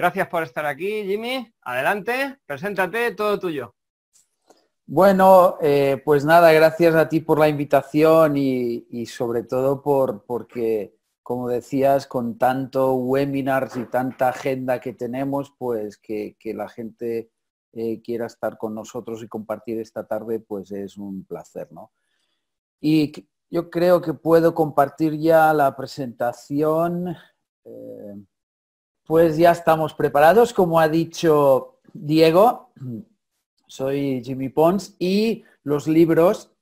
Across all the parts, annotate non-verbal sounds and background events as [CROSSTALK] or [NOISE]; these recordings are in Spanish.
Gracias por estar aquí, Jimmy. Adelante, preséntate, todo tuyo. Bueno, eh, pues nada, gracias a ti por la invitación y, sobre todo por, porque, como decías, con tanto webinars y tanta agenda que tenemos, pues que, la gente eh, quiera estar con nosotros y compartir esta tarde, pues es un placer, ¿no? Y yo creo que puedo compartir ya la presentación. Eh, pues ya estamos preparados, como ha dicho Diego, soy Jimmy Pons y los libros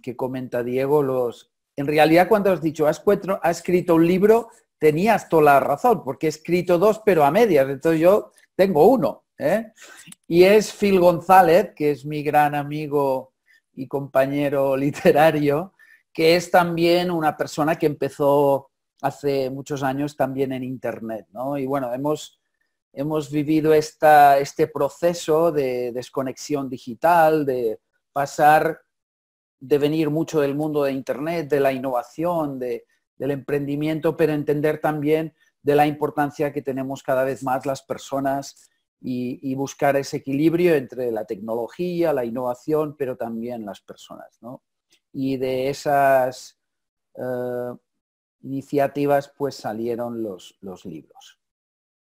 que comenta Diego, los... En realidad cuando has dicho, has, escrito un libro, tenías toda la razón, porque he escrito dos, pero a medias, entonces yo tengo uno. ¿eh? Y es Phil González, que es mi gran amigo y compañero literario, que es también una persona que empezó hace muchos años también en Internet. ¿no? Y bueno, hemos, hemos vivido esta, este proceso de desconexión digital, de pasar, de venir mucho del mundo de Internet, de la innovación, del emprendimiento, pero entender también de la importancia que tenemos cada vez más las personas y, buscar ese equilibrio entre la tecnología, la innovación, pero también las personas. ¿no? Y de esas eh, iniciativas, pues salieron los, los libros.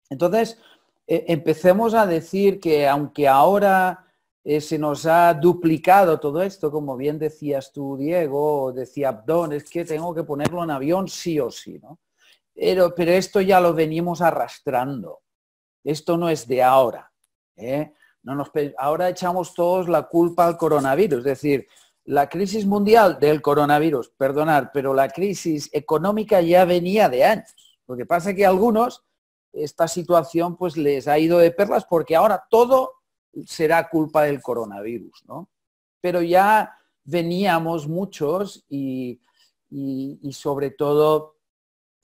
Entonces, e, empecemos a decir que aunque ahora eh, se nos ha duplicado todo esto, como bien decías tú, Diego, decía Abdón, es que tengo que ponerlo en avión sí o sí, ¿no? Pero, pero esto ya lo venimos arrastrando. Esto no es de ahora. ¿eh? No nos, ahora echamos todos la culpa al coronavirus, es decir, la crisis mundial del coronavirus, perdonar, pero la crisis económica ya venía de años. Lo que pasa es que a algunos esta situación pues les ha ido de perlas porque ahora todo será culpa del coronavirus, ¿no? Pero ya veníamos muchos y, sobre todo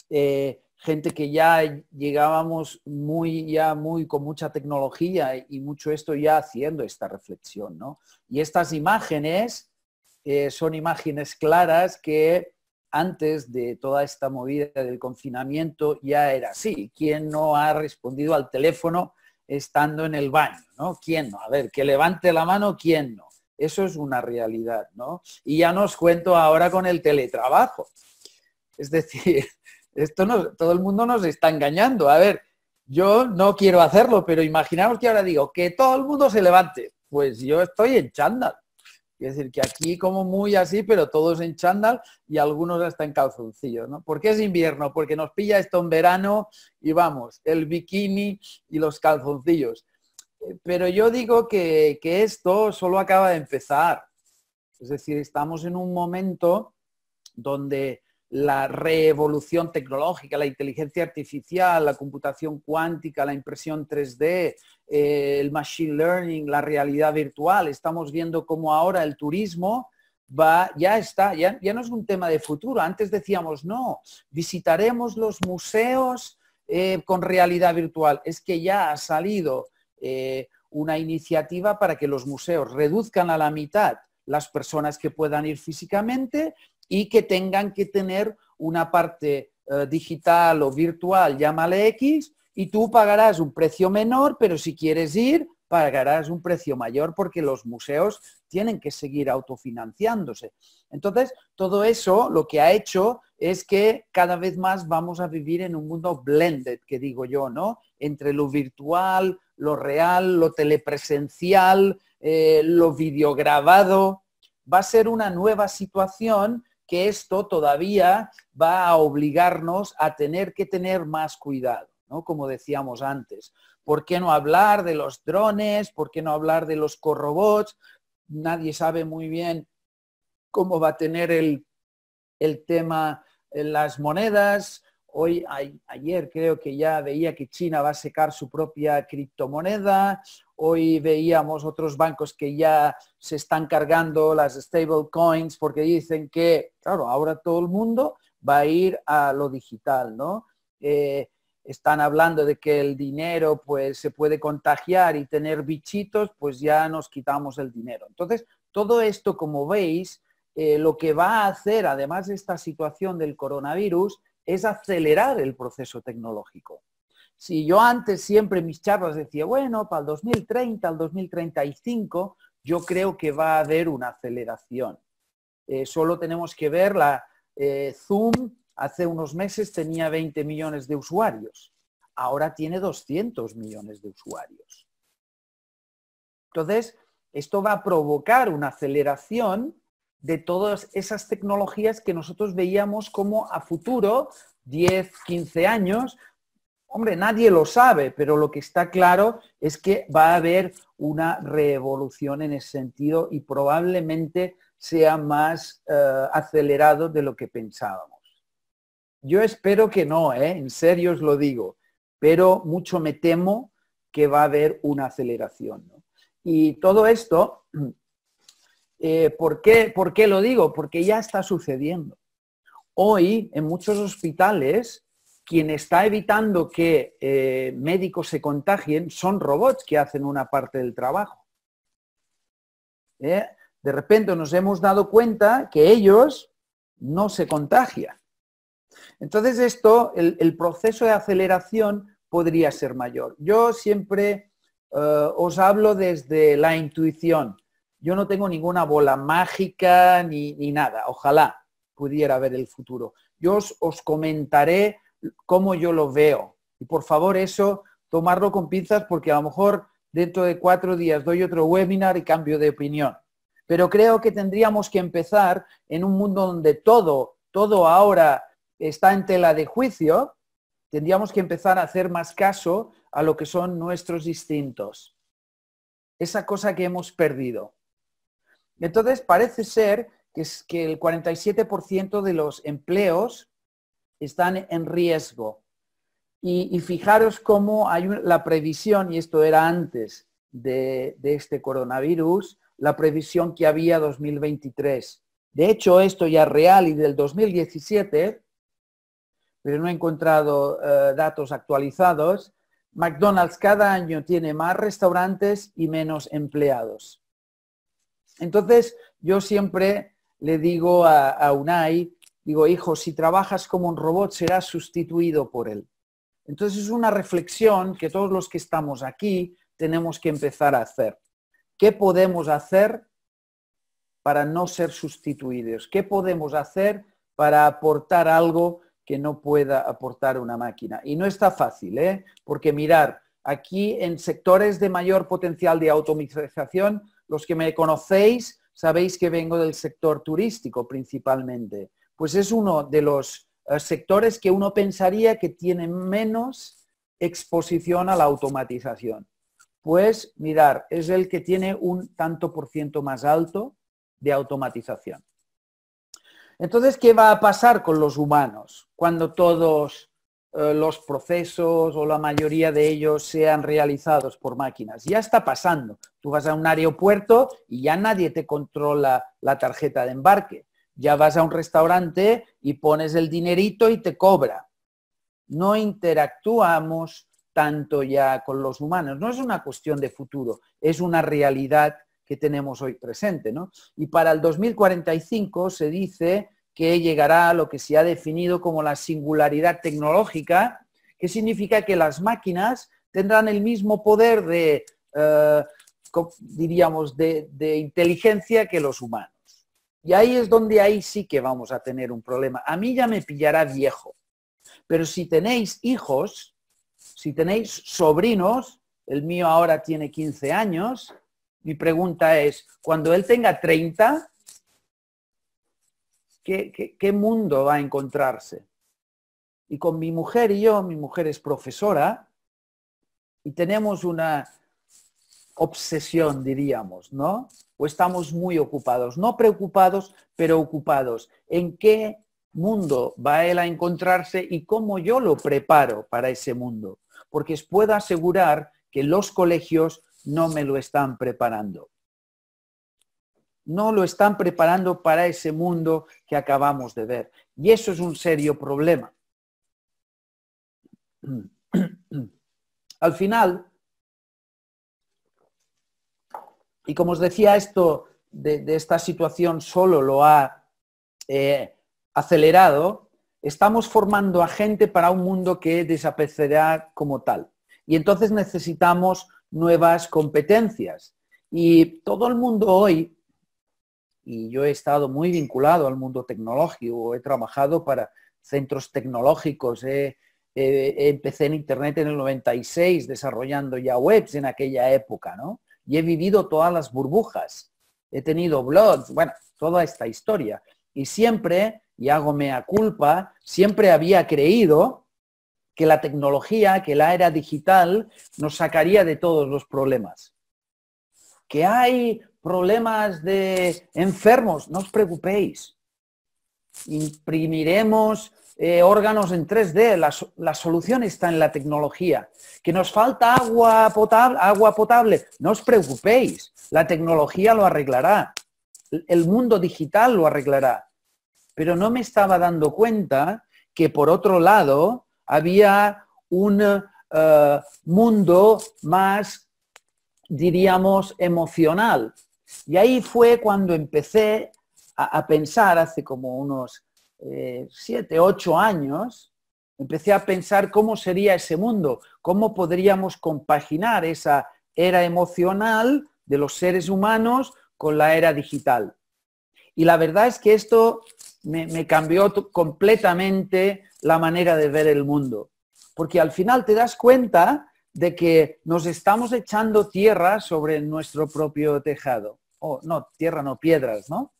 eh, gente que ya llegábamos muy, ya muy con mucha tecnología y mucho esto ya haciendo esta reflexión, ¿no? Y estas imágenes eh, son imágenes claras que antes de toda esta movida del confinamiento ya era así. ¿Quién no ha respondido al teléfono estando en el baño? ¿no? ¿Quién no? A ver, que levante la mano, ¿quién no? Eso es una realidad, ¿no? Y ya nos cuento ahora con el teletrabajo. Es decir, [LAUGHS] esto no, todo el mundo nos está engañando. A ver, yo no quiero hacerlo, pero imaginaos que ahora digo que todo el mundo se levante. Pues yo estoy en chándal. Es decir, que aquí como muy así, pero todos en chándal y algunos hasta en calzoncillos, ¿no? ¿Por qué es invierno? Porque nos pilla esto en verano y vamos, el bikini y los calzoncillos. Eh, pero yo digo que, que esto solo acaba de empezar. Es decir, estamos en un momento donde la revolución tecnológica, la inteligencia artificial, la computación cuántica, la impresión 3D, eh, el machine learning, la realidad virtual. Estamos viendo cómo ahora el turismo va, ya está, ya, ya no es un tema de futuro. Antes decíamos, no, visitaremos los museos eh, con realidad virtual. Es que ya ha salido eh, una iniciativa para que los museos reduzcan a la mitad las personas que puedan ir físicamente y que tengan que tener una parte eh, digital o virtual, llámale X, y tú pagarás un precio menor, pero si quieres ir, pagarás un precio mayor porque los museos tienen que seguir autofinanciándose. Entonces, todo eso lo que ha hecho es que cada vez más vamos a vivir en un mundo blended, que digo yo, ¿no? Entre lo virtual, lo real, lo telepresencial, eh, lo videograbado. Va a ser una nueva situación que esto todavía va a obligarnos a tener que tener más cuidado, ¿no? Como decíamos antes. ¿Por qué no hablar de los drones? ¿Por qué no hablar de los corrobots? Nadie sabe muy bien cómo va a tener el, el tema en las monedas, Hoy, ayer creo que ya veía que China va a secar su propia criptomoneda. Hoy veíamos otros bancos que ya se están cargando las stable coins porque dicen que, claro, ahora todo el mundo va a ir a lo digital, ¿no? Eh, están hablando de que el dinero pues se puede contagiar y tener bichitos, pues ya nos quitamos el dinero. Entonces, todo esto, como veis, eh, lo que va a hacer, además de esta situación del coronavirus, es acelerar el proceso tecnológico. Si yo antes siempre mis charlas decía, bueno, para el 2030, al 2035, yo creo que va a haber una aceleración. Eh, solo tenemos que ver la eh, Zoom, hace unos meses tenía 20 millones de usuarios, ahora tiene 200 millones de usuarios. Entonces, esto va a provocar una aceleración de todas esas tecnologías que nosotros veíamos como a futuro, 10, 15 años, hombre, nadie lo sabe, pero lo que está claro es que va a haber una revolución en ese sentido y probablemente sea más eh, acelerado de lo que pensábamos. Yo espero que no, ¿eh? en serio os lo digo, pero mucho me temo que va a haber una aceleración. Y todo esto eh, ¿por, qué, lo digo? Porque ya está sucediendo. Hoy, en muchos hospitales, quien está evitando que eh, médicos se contagien son robots que hacen una parte del trabajo. Eh, de repente nos hemos dado cuenta que ellos no se contagian. Entonces esto, el, proceso de aceleración podría ser mayor. Yo siempre os hablo desde la intuición. Yo no tengo ninguna bola mágica ni, nada. Ojalá pudiera ver el futuro. Yo os, os, comentaré cómo yo lo veo. Y por favor eso, tomarlo con pinzas porque a lo mejor dentro de cuatro días doy otro webinar y cambio de opinión. Pero creo que tendríamos que empezar en un mundo donde todo, todo ahora está en tela de juicio, tendríamos que empezar a hacer más caso a lo que son nuestros instintos. Esa cosa que hemos perdido. Entonces, parece ser que, el 47% de los empleos están en riesgo. Y, fijaros cómo hay la previsión, y esto era antes de, este coronavirus, la previsión que había 2023. De hecho, esto ya es real y del 2017, pero no he encontrado eh, datos actualizados, McDonald's cada año tiene más restaurantes y menos empleados. Entonces, yo siempre le digo a, Unai, digo, hijo, si trabajas como un robot serás sustituido por él. Entonces es una reflexión que todos los que estamos aquí tenemos que empezar a hacer. ¿Qué podemos hacer para no ser sustituidos? ¿Qué podemos hacer para aportar algo que no pueda aportar una máquina? Y no está fácil, ¿eh? porque mirar, aquí en sectores de mayor potencial de automatización los que me conocéis sabéis que vengo del sector turístico principalmente. Pues es uno de los eh, sectores que uno pensaría que tiene menos exposición a la automatización. Pues mirar, es el que tiene un tanto por ciento más alto de automatización. Entonces, ¿qué va a pasar con los humanos cuando todos eh, los procesos o la mayoría de ellos sean realizados por máquinas. Ya está pasando. Tú vas a un aeropuerto y ya nadie te controla la tarjeta de embarque. Ya vas a un restaurante y pones el dinerito y te cobra. No interactuamos tanto ya con los humanos. No es una cuestión de futuro, es una realidad que tenemos hoy presente. Y para el 2045 se dice que llegará a lo que se ha definido como la singularidad tecnológica, que significa que las máquinas tendrán el mismo poder de, eh, diríamos, de inteligencia que los humanos. Y ahí es donde ahí sí que vamos a tener un problema. A mí ya me pillará viejo, pero si tenéis hijos, si tenéis sobrinos, el mío ahora tiene 15 años, mi pregunta es, cuando él tenga 30, ¿Qué, mundo va a encontrarse? Y con mi mujer y yo, mi mujer es profesora, y tenemos una obsesión, diríamos, ¿no? O estamos muy ocupados, no preocupados, pero ocupados. ¿En qué mundo va él a encontrarse y cómo yo lo preparo para ese mundo? Porque os puedo asegurar que los colegios no me lo están preparando no lo están preparando para ese mundo que acabamos de ver. Y eso es un serio problema. [CLEARS THROAT] Al final, y como os decía, esto de, esta situación solo lo ha eh, acelerado, estamos formando a gente para un mundo que desaparecerá como tal. Y entonces necesitamos nuevas competencias. Y todo el mundo hoy y yo he estado muy vinculado al mundo tecnológico, he trabajado para centros tecnológicos, he, empecé en Internet en el 96 desarrollando ya webs en aquella época, ¿no? Y he vivido todas las burbujas, he tenido blogs, bueno, toda esta historia. Y siempre, y hago mea culpa, siempre había creído que la tecnología, que la era digital nos sacaría de todos los problemas. Que hay problemas de enfermos, no os preocupéis. Imprimiremos eh, órganos en 3D, la, solución está en la tecnología. Que nos falta agua potable, agua potable, no os preocupéis, la tecnología lo arreglará, el mundo digital lo arreglará. Pero no me estaba dando cuenta que por otro lado había un eh, mundo más, diríamos, emocional, y ahí fue cuando empecé a, pensar, hace como unos eh, siete, ocho años, empecé a pensar cómo sería ese mundo, cómo podríamos compaginar esa era emocional de los seres humanos con la era digital. Y la verdad es que esto me cambió completamente la manera de ver el mundo, porque al final te das cuenta de que nos estamos echando tierra sobre nuestro propio tejado. O no, tierra no, piedras, ¿no?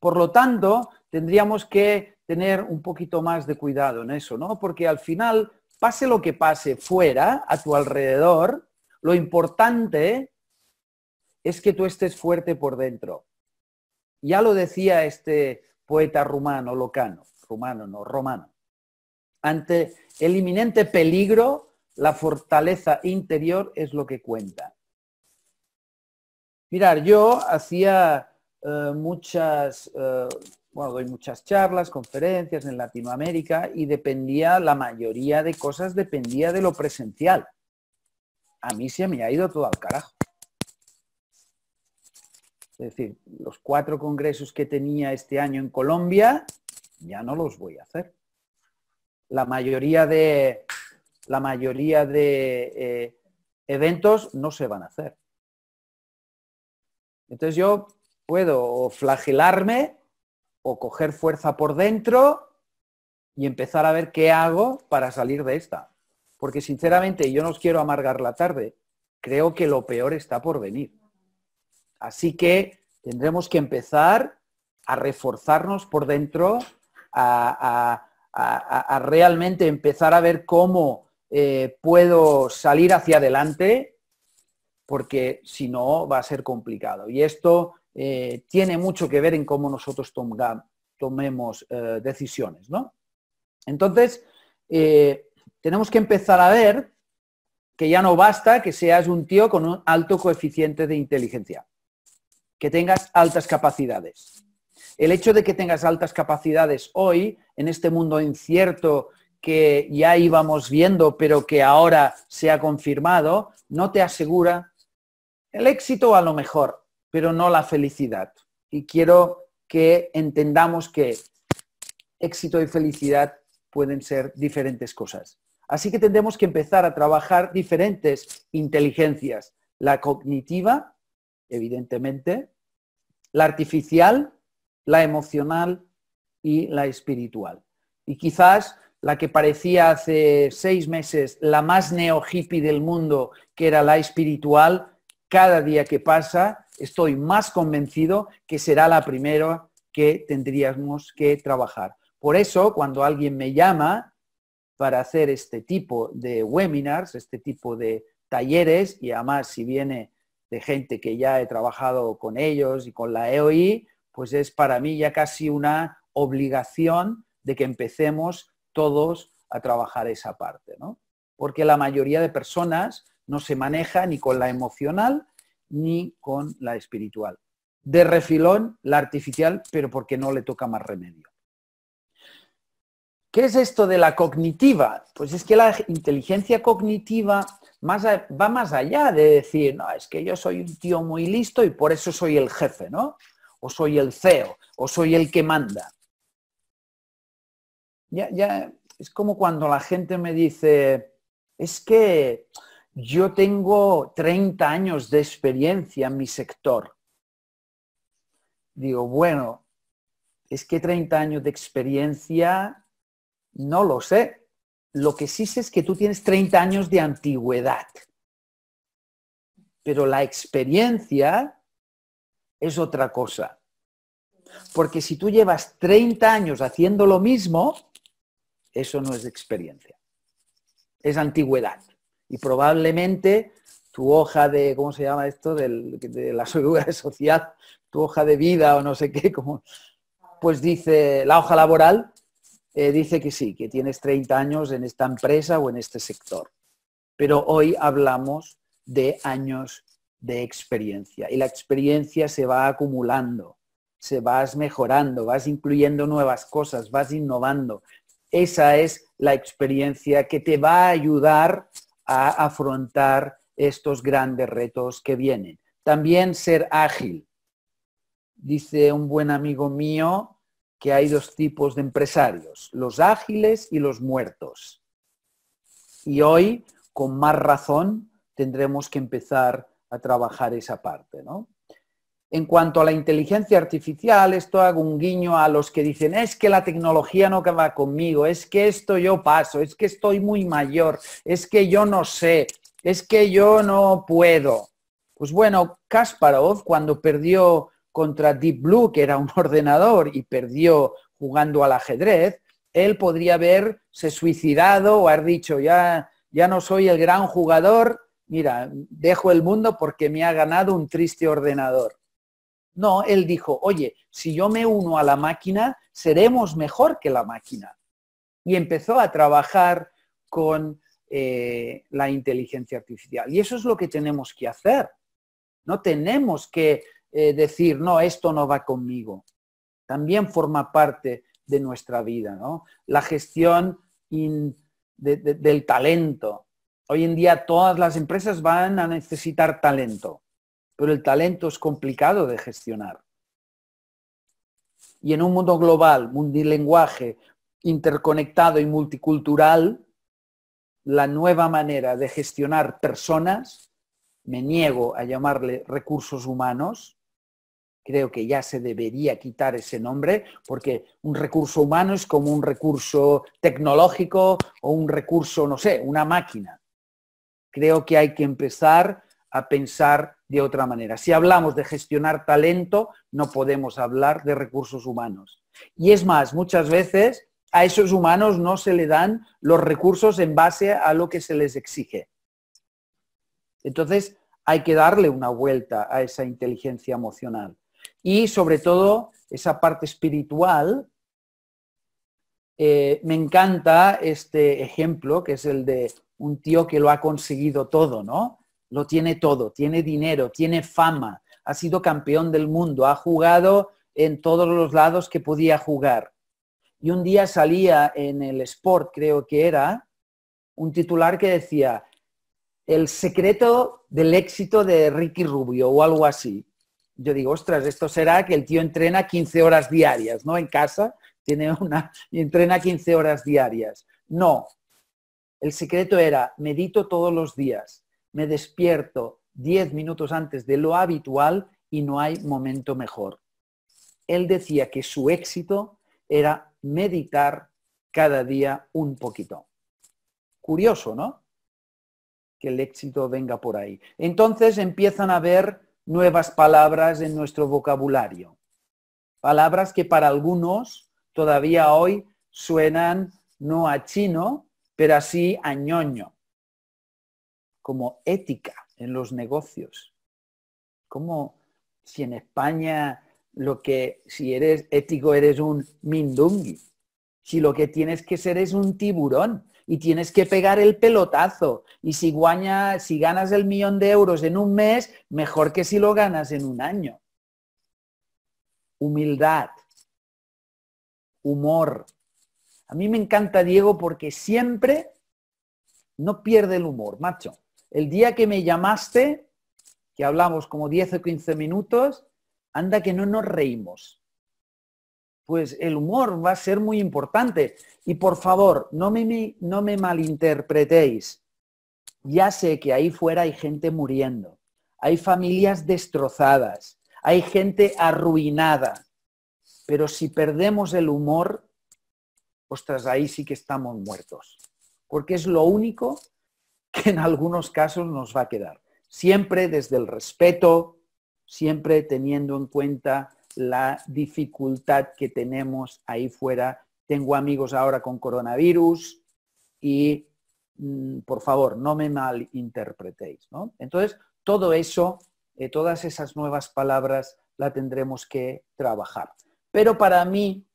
Por lo tanto, tendríamos que tener un poquito más de cuidado en eso, ¿no? Porque al final, pase lo que pase fuera, a tu alrededor, lo importante es que tú estés fuerte por dentro. Ya lo decía este poeta rumano, locano, rumano, no, romano. Ante el inminente peligro la fortaleza interior es lo que cuenta. Mirar, yo hacía eh, muchas, eh, bueno, doy muchas charlas, conferencias en Latinoamérica y dependía, la mayoría de cosas dependía de lo presencial. A mí se me ha ido todo al carajo. Es decir, los cuatro congresos que tenía este año en Colombia, ya no los voy a hacer. La mayoría de la mayoría de eh, eventos no se van a hacer. Entonces yo puedo flagelarme o coger fuerza por dentro y empezar a ver qué hago para salir de esta. Porque sinceramente yo no os quiero amargar la tarde. Creo que lo peor está por venir. Así que tendremos que empezar a reforzarnos por dentro, a realmente empezar a ver cómo eh, puedo salir hacia adelante, porque si no va a ser complicado. Y esto eh, tiene mucho que ver en cómo nosotros tomemos eh, decisiones, ¿no? Entonces, tenemos que empezar a ver que ya no basta que seas un tío con un alto coeficiente de inteligencia, que tengas altas capacidades. El hecho de que tengas altas capacidades hoy, en este mundo incierto que ya íbamos viendo, pero que ahora se ha confirmado, no te asegura el éxito a lo mejor, pero no la felicidad. Y quiero que entendamos que éxito y felicidad pueden ser diferentes cosas. Así que tendremos que empezar a trabajar diferentes inteligencias. La cognitiva, evidentemente, la artificial, la emocional y la espiritual. Y quizás la que parecía hace seis meses la más neo hippie del mundo, que era la espiritual, cada día que pasa estoy más convencido que será la primera que tendríamos que trabajar. Por eso, cuando alguien me llama para hacer este tipo de webinars, este tipo de talleres, y además si viene de gente que ya he trabajado con ellos y con la EOI, pues es para mí ya casi una obligación de que empecemos todos a trabajar esa parte, ¿no? Porque la mayoría de personas no se maneja ni con la emocional ni con la espiritual. De refilón, la artificial, pero porque no le toca más remedio. ¿Qué es esto de la cognitiva? Pues es que la inteligencia cognitiva va más allá de decir, no, es que yo soy un tío muy listo y por eso soy el jefe, ¿no? O soy el CEO, o soy el que manda ya, es como cuando la gente me dice, es que yo tengo 30 años de experiencia en mi sector. Digo, bueno, es que 30 años de experiencia, no lo sé. Lo que sí sé es que tú tienes 30 años de antigüedad. Pero la experiencia es otra cosa. Porque si tú llevas 30 años haciendo lo mismo, eso no es experiencia. Es antigüedad. Y probablemente tu hoja de, ¿cómo se llama esto? de la seguridad social, tu hoja de vida o no sé qué, como, pues dice, la hoja laboral eh, dice que sí, que tienes 30 años en esta empresa o en este sector. Pero hoy hablamos de años de experiencia y la experiencia se va acumulando, se vas mejorando, vas incluyendo nuevas cosas, vas innovando, esa es la experiencia que te va a ayudar a afrontar estos grandes retos que vienen. También ser ágil. Dice un buen amigo mío que hay dos tipos de empresarios, los ágiles y los muertos. Y hoy, con más razón, tendremos que empezar a trabajar esa parte, ¿no? En cuanto a la inteligencia artificial, esto hago un guiño a los que dicen, es que la tecnología no acaba conmigo, es que esto yo paso, es que estoy muy mayor, es que yo no sé, es que yo no puedo. Pues bueno, Kasparov cuando perdió contra Deep Blue, que era un [LAUGHS] ordenador, y perdió jugando al ajedrez, él podría haberse suicidado o haber dicho, ya, ya no soy el gran jugador, mira, dejo el mundo porque me ha ganado un triste ordenador. No, él dijo, oye, si yo me uno a la máquina, seremos mejor que la máquina. Y empezó a trabajar con eh, la inteligencia artificial. Y eso es lo que tenemos que hacer. No tenemos que eh, decir, no, esto no va conmigo. También forma parte de nuestra vida, ¿no? La gestión del talento. Hoy en día todas las empresas van a necesitar talento pero el talento es complicado de gestionar. Y en un mundo global, lenguaje interconectado y multicultural, la nueva manera de gestionar personas, me niego a llamarle recursos humanos, creo que ya se debería quitar ese nombre, porque un recurso humano es como un recurso tecnológico o un recurso, no sé, una máquina. Creo que hay que empezar a pensar de otra manera. Si hablamos de gestionar talento, no podemos hablar de recursos humanos. Y es más, muchas veces a esos humanos no se le dan los recursos en base a lo que se les exige. Entonces, hay que darle una vuelta a esa inteligencia emocional. Y sobre todo, esa parte espiritual, eh, me encanta este ejemplo, que es el de un tío que lo ha conseguido todo, ¿no? Lo tiene todo, tiene dinero, tiene fama, ha sido campeón del mundo, ha jugado en todos los lados que podía jugar. Y un día salía en el Sport, creo que era, un titular que decía, el secreto del éxito de Ricky Rubio o algo así. Yo digo, ostras, esto será que el tío entrena 15 horas diarias, ¿no? En casa tiene una y entrena 15 horas diarias. No. El secreto era, medito todos los días me despierto 10 minutos antes de lo habitual y no hay momento mejor. Él decía que su éxito era meditar cada día un poquito. Curioso, ¿no? Que el éxito venga por ahí. Entonces empiezan a ver nuevas palabras en nuestro vocabulario. Palabras que para algunos todavía hoy suenan no a chino, pero así a ñoño como ética en los negocios. Como si en España lo que, si eres ético, eres un mindungi. Si lo que tienes que ser es un tiburón y tienes que pegar el pelotazo. Y si, guaña, si ganas el millón de euros en un mes, mejor que si lo ganas en un año. Humildad, humor. A mí me encanta Diego porque siempre no pierde el humor, macho. El día que me llamaste, que hablamos como 10 o 15 minutos, anda que no nos reímos. Pues el humor va a ser muy importante. Y por favor, no me, no me malinterpretéis. Ya sé que ahí fuera hay gente muriendo, hay familias destrozadas, hay gente arruinada. Pero si perdemos el humor, ostras, ahí sí que estamos muertos. Porque es lo único que en algunos casos nos va a quedar. Siempre desde el respeto, siempre teniendo en cuenta la dificultad que tenemos ahí fuera. Tengo amigos ahora con coronavirus y mm, por favor, no me malinterpretéis. Entonces, todo eso, eh, todas esas nuevas palabras, la tendremos que trabajar. Pero para mí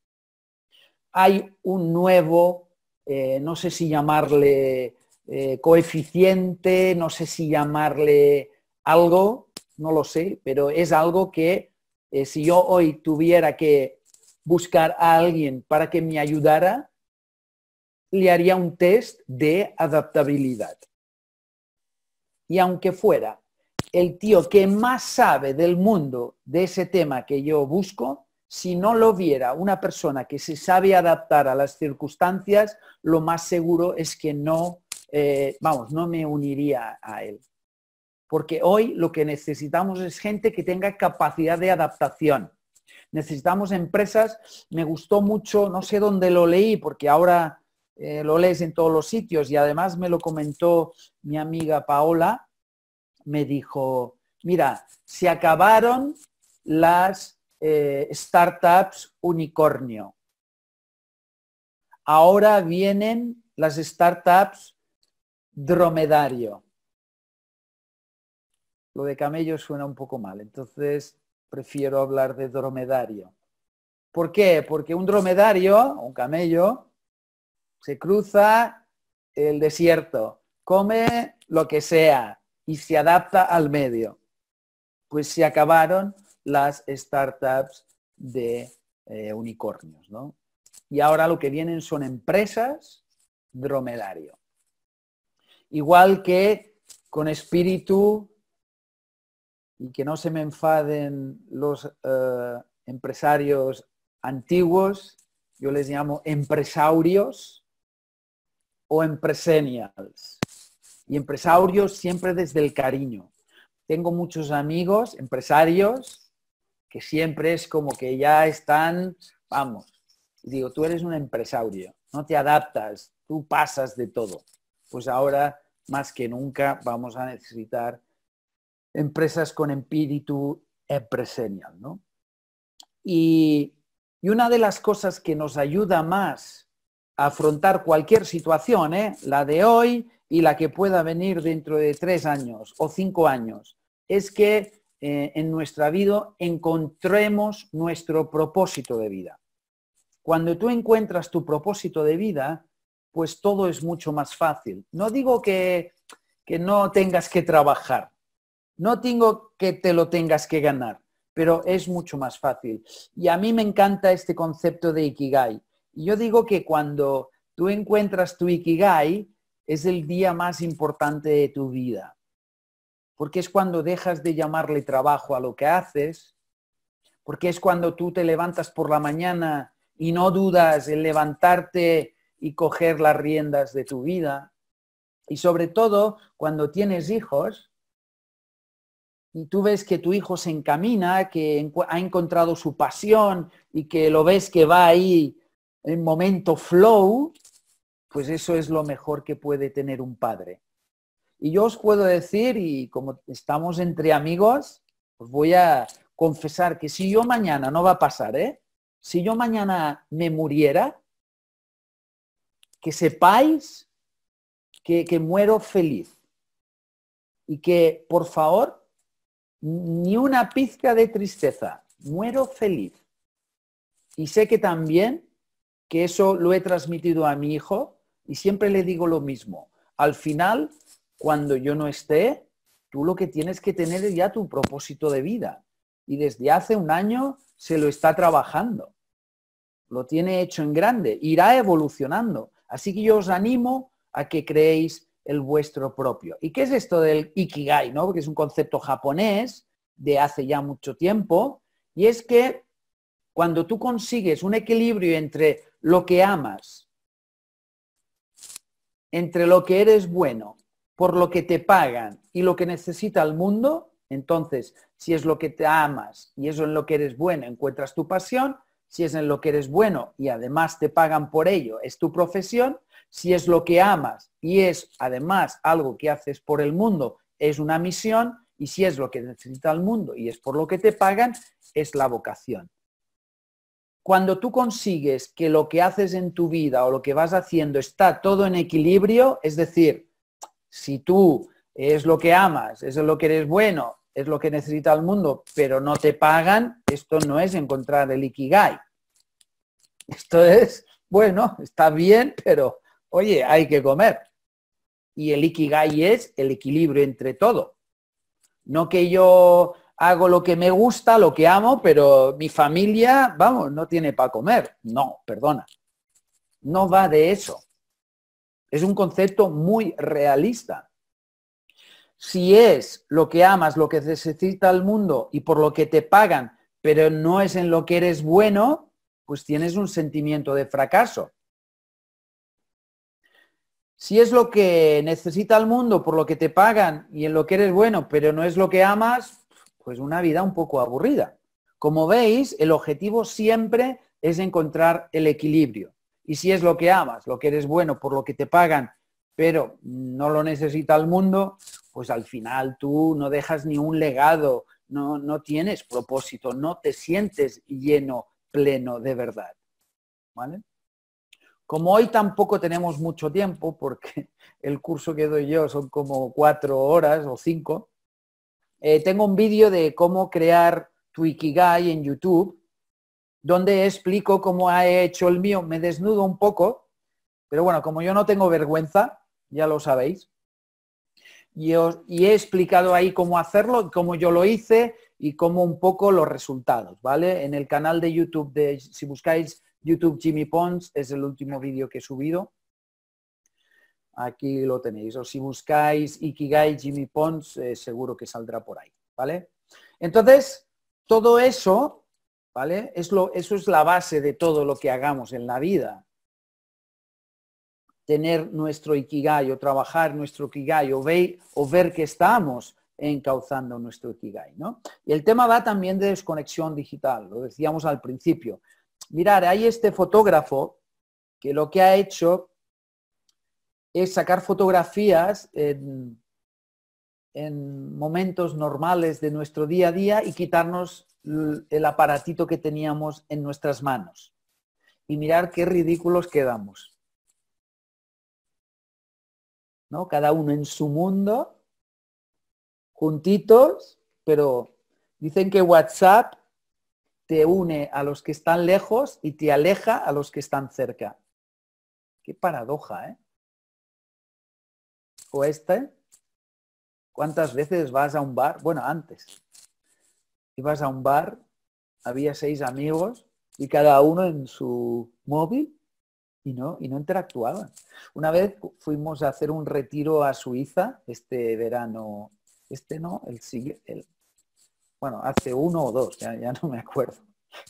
hay un nuevo, eh, no sé si llamarle eh, coeficiente, no sé si llamarle algo, no lo sé, pero es algo que eh, si yo hoy tuviera que buscar a alguien para que me ayudara, le haría un test de adaptabilidad. Y aunque fuera el tío que más sabe del mundo de ese tema que yo busco, si no lo viera una persona que se sabe adaptar a las circunstancias, lo más seguro es que no eh, vamos, no me uniría a él. Porque hoy lo que necesitamos es gente que tenga capacidad de adaptación. Necesitamos empresas, me gustó mucho, no sé dónde lo leí, porque ahora eh, lo lees en todos los sitios y además me lo comentó mi amiga Paola, me dijo, mira, se acabaron las eh, startups unicornio. Ahora vienen las startups dromedario. Lo de camello suena un poco mal, entonces prefiero hablar de dromedario. ¿Por qué? Porque un dromedario, un camello, se cruza el desierto, come lo que sea y se adapta al medio. Pues se acabaron las startups de eh, unicornios, ¿no? Y ahora lo que vienen son empresas dromedario igual que con espíritu y que no se me enfaden los eh, empresarios antiguos, yo les llamo empresarios o empresenials. Y empresarios siempre desde el cariño. Tengo muchos amigos, empresarios, que siempre es como que ya están, vamos, digo, tú eres un empresario, no te adaptas, tú pasas de todo pues ahora más que nunca vamos a necesitar empresas con espíritu empresarial, ¿no? Y, una de las cosas que nos ayuda más a afrontar cualquier situación, ¿eh? la de hoy y la que pueda venir dentro de tres años o cinco años, es que eh, en nuestra vida encontremos nuestro propósito de vida. Cuando tú encuentras tu propósito de vida, pues todo es mucho más fácil. No digo que, no tengas que trabajar, no digo que te lo tengas que ganar, pero es mucho más fácil. Y a mí me encanta este concepto de Ikigai. Yo digo que cuando tú encuentras tu Ikigai, es el día más importante de tu vida, porque es cuando dejas de llamarle trabajo a lo que haces, porque es cuando tú te levantas por la mañana y no dudas en levantarte y coger las riendas de tu vida. Y sobre todo cuando tienes hijos y tú ves que tu hijo se encamina, que ha encontrado su pasión y que lo ves que va ahí en momento flow, pues eso es lo mejor que puede tener un padre. Y yo os puedo decir, y como estamos entre amigos, os voy a confesar que si yo mañana, no va a pasar, ¿eh? Si yo mañana me muriera, que sepáis que, que muero feliz y que, por favor, ni una pizca de tristeza, muero feliz. Y sé que también que eso lo he transmitido a mi hijo y siempre le digo lo mismo. Al final, cuando yo no esté, tú lo que tienes que tener es ya tu propósito de vida. Y desde hace un año se lo está trabajando. Lo tiene hecho en grande. Irá evolucionando. Así que yo os animo a que creéis el vuestro propio. ¿Y qué es esto del ikigai? ¿no? Porque es un concepto japonés de hace ya mucho tiempo, y es que cuando tú consigues un equilibrio entre lo que amas, entre lo que eres bueno, por lo que te pagan y lo que necesita el mundo, entonces, si es lo que te amas y eso en lo que eres bueno, encuentras tu pasión, si es en lo que eres bueno y además te pagan por ello, es tu profesión, si es lo que amas y es además algo que haces por el mundo, es una misión, y si es lo que necesita el mundo y es por lo que te pagan, es la vocación. Cuando tú consigues que lo que haces en tu vida o lo que vas haciendo está todo en equilibrio, es decir, si tú es lo que amas, es lo que eres bueno es lo que necesita el mundo, pero no te pagan, esto no es encontrar el ikigai. Esto es, bueno, está bien, pero oye, hay que comer. Y el ikigai es el equilibrio entre todo. No que yo hago lo que me gusta, lo que amo, pero mi familia, vamos, no tiene para comer. No, perdona. No va de eso. Es un concepto muy realista si es lo que amas, lo que necesita el mundo y por lo que te pagan, pero no es en lo que eres bueno, pues tienes un sentimiento de fracaso. Si es lo que necesita el mundo, por lo que te pagan y en lo que eres bueno, pero no es lo que amas, pues una vida un poco aburrida. Como veis, el objetivo siempre es encontrar el equilibrio. Y si es lo que amas, lo que eres bueno, por lo que te pagan, pero no lo necesita el mundo, pues al final tú no dejas ni un legado, no, no tienes propósito, no te sientes lleno, pleno de verdad. ¿Vale? Como hoy tampoco tenemos mucho tiempo, porque [LAUGHS] el curso que doy yo son como cuatro horas o cinco, eh, tengo un vídeo de cómo crear tu Ikigai en YouTube, donde explico cómo he hecho el mío. Me desnudo un poco, pero bueno, como yo no tengo vergüenza, ya lo sabéis, y, he explicado ahí cómo hacerlo, cómo yo lo hice y cómo un poco los resultados, ¿vale? En el canal de YouTube de, si buscáis YouTube Jimmy Pons, es el último vídeo que he subido. Aquí lo tenéis. O si buscáis Ikigai Jimmy Pons, eh, seguro que saldrá por ahí, ¿vale? Entonces, todo eso, ¿vale? eso es la base de todo lo que hagamos en la vida tener nuestro ikigai o trabajar nuestro ikigai o, o ver que estamos encauzando nuestro ikigai. ¿no? Y el tema va también de desconexión digital, lo decíamos al principio. Mirar, hay este fotógrafo que lo que ha hecho es sacar fotografías en, en momentos normales de nuestro día a día y quitarnos el aparatito que teníamos en nuestras manos. Y mirar qué ridículos quedamos. Cada uno en su mundo, juntitos, pero dicen que WhatsApp te une a los que están lejos y te aleja a los que están cerca. Qué paradoja, ¿eh? O este, ¿cuántas veces vas a un bar? Bueno, antes. Ibas a un bar, había seis amigos y cada uno en su móvil y no, interactuaban. Una vez fuimos a hacer un retiro a Suiza este verano, este no, el siguiente, bueno, hace uno o dos, ya, ya no me acuerdo.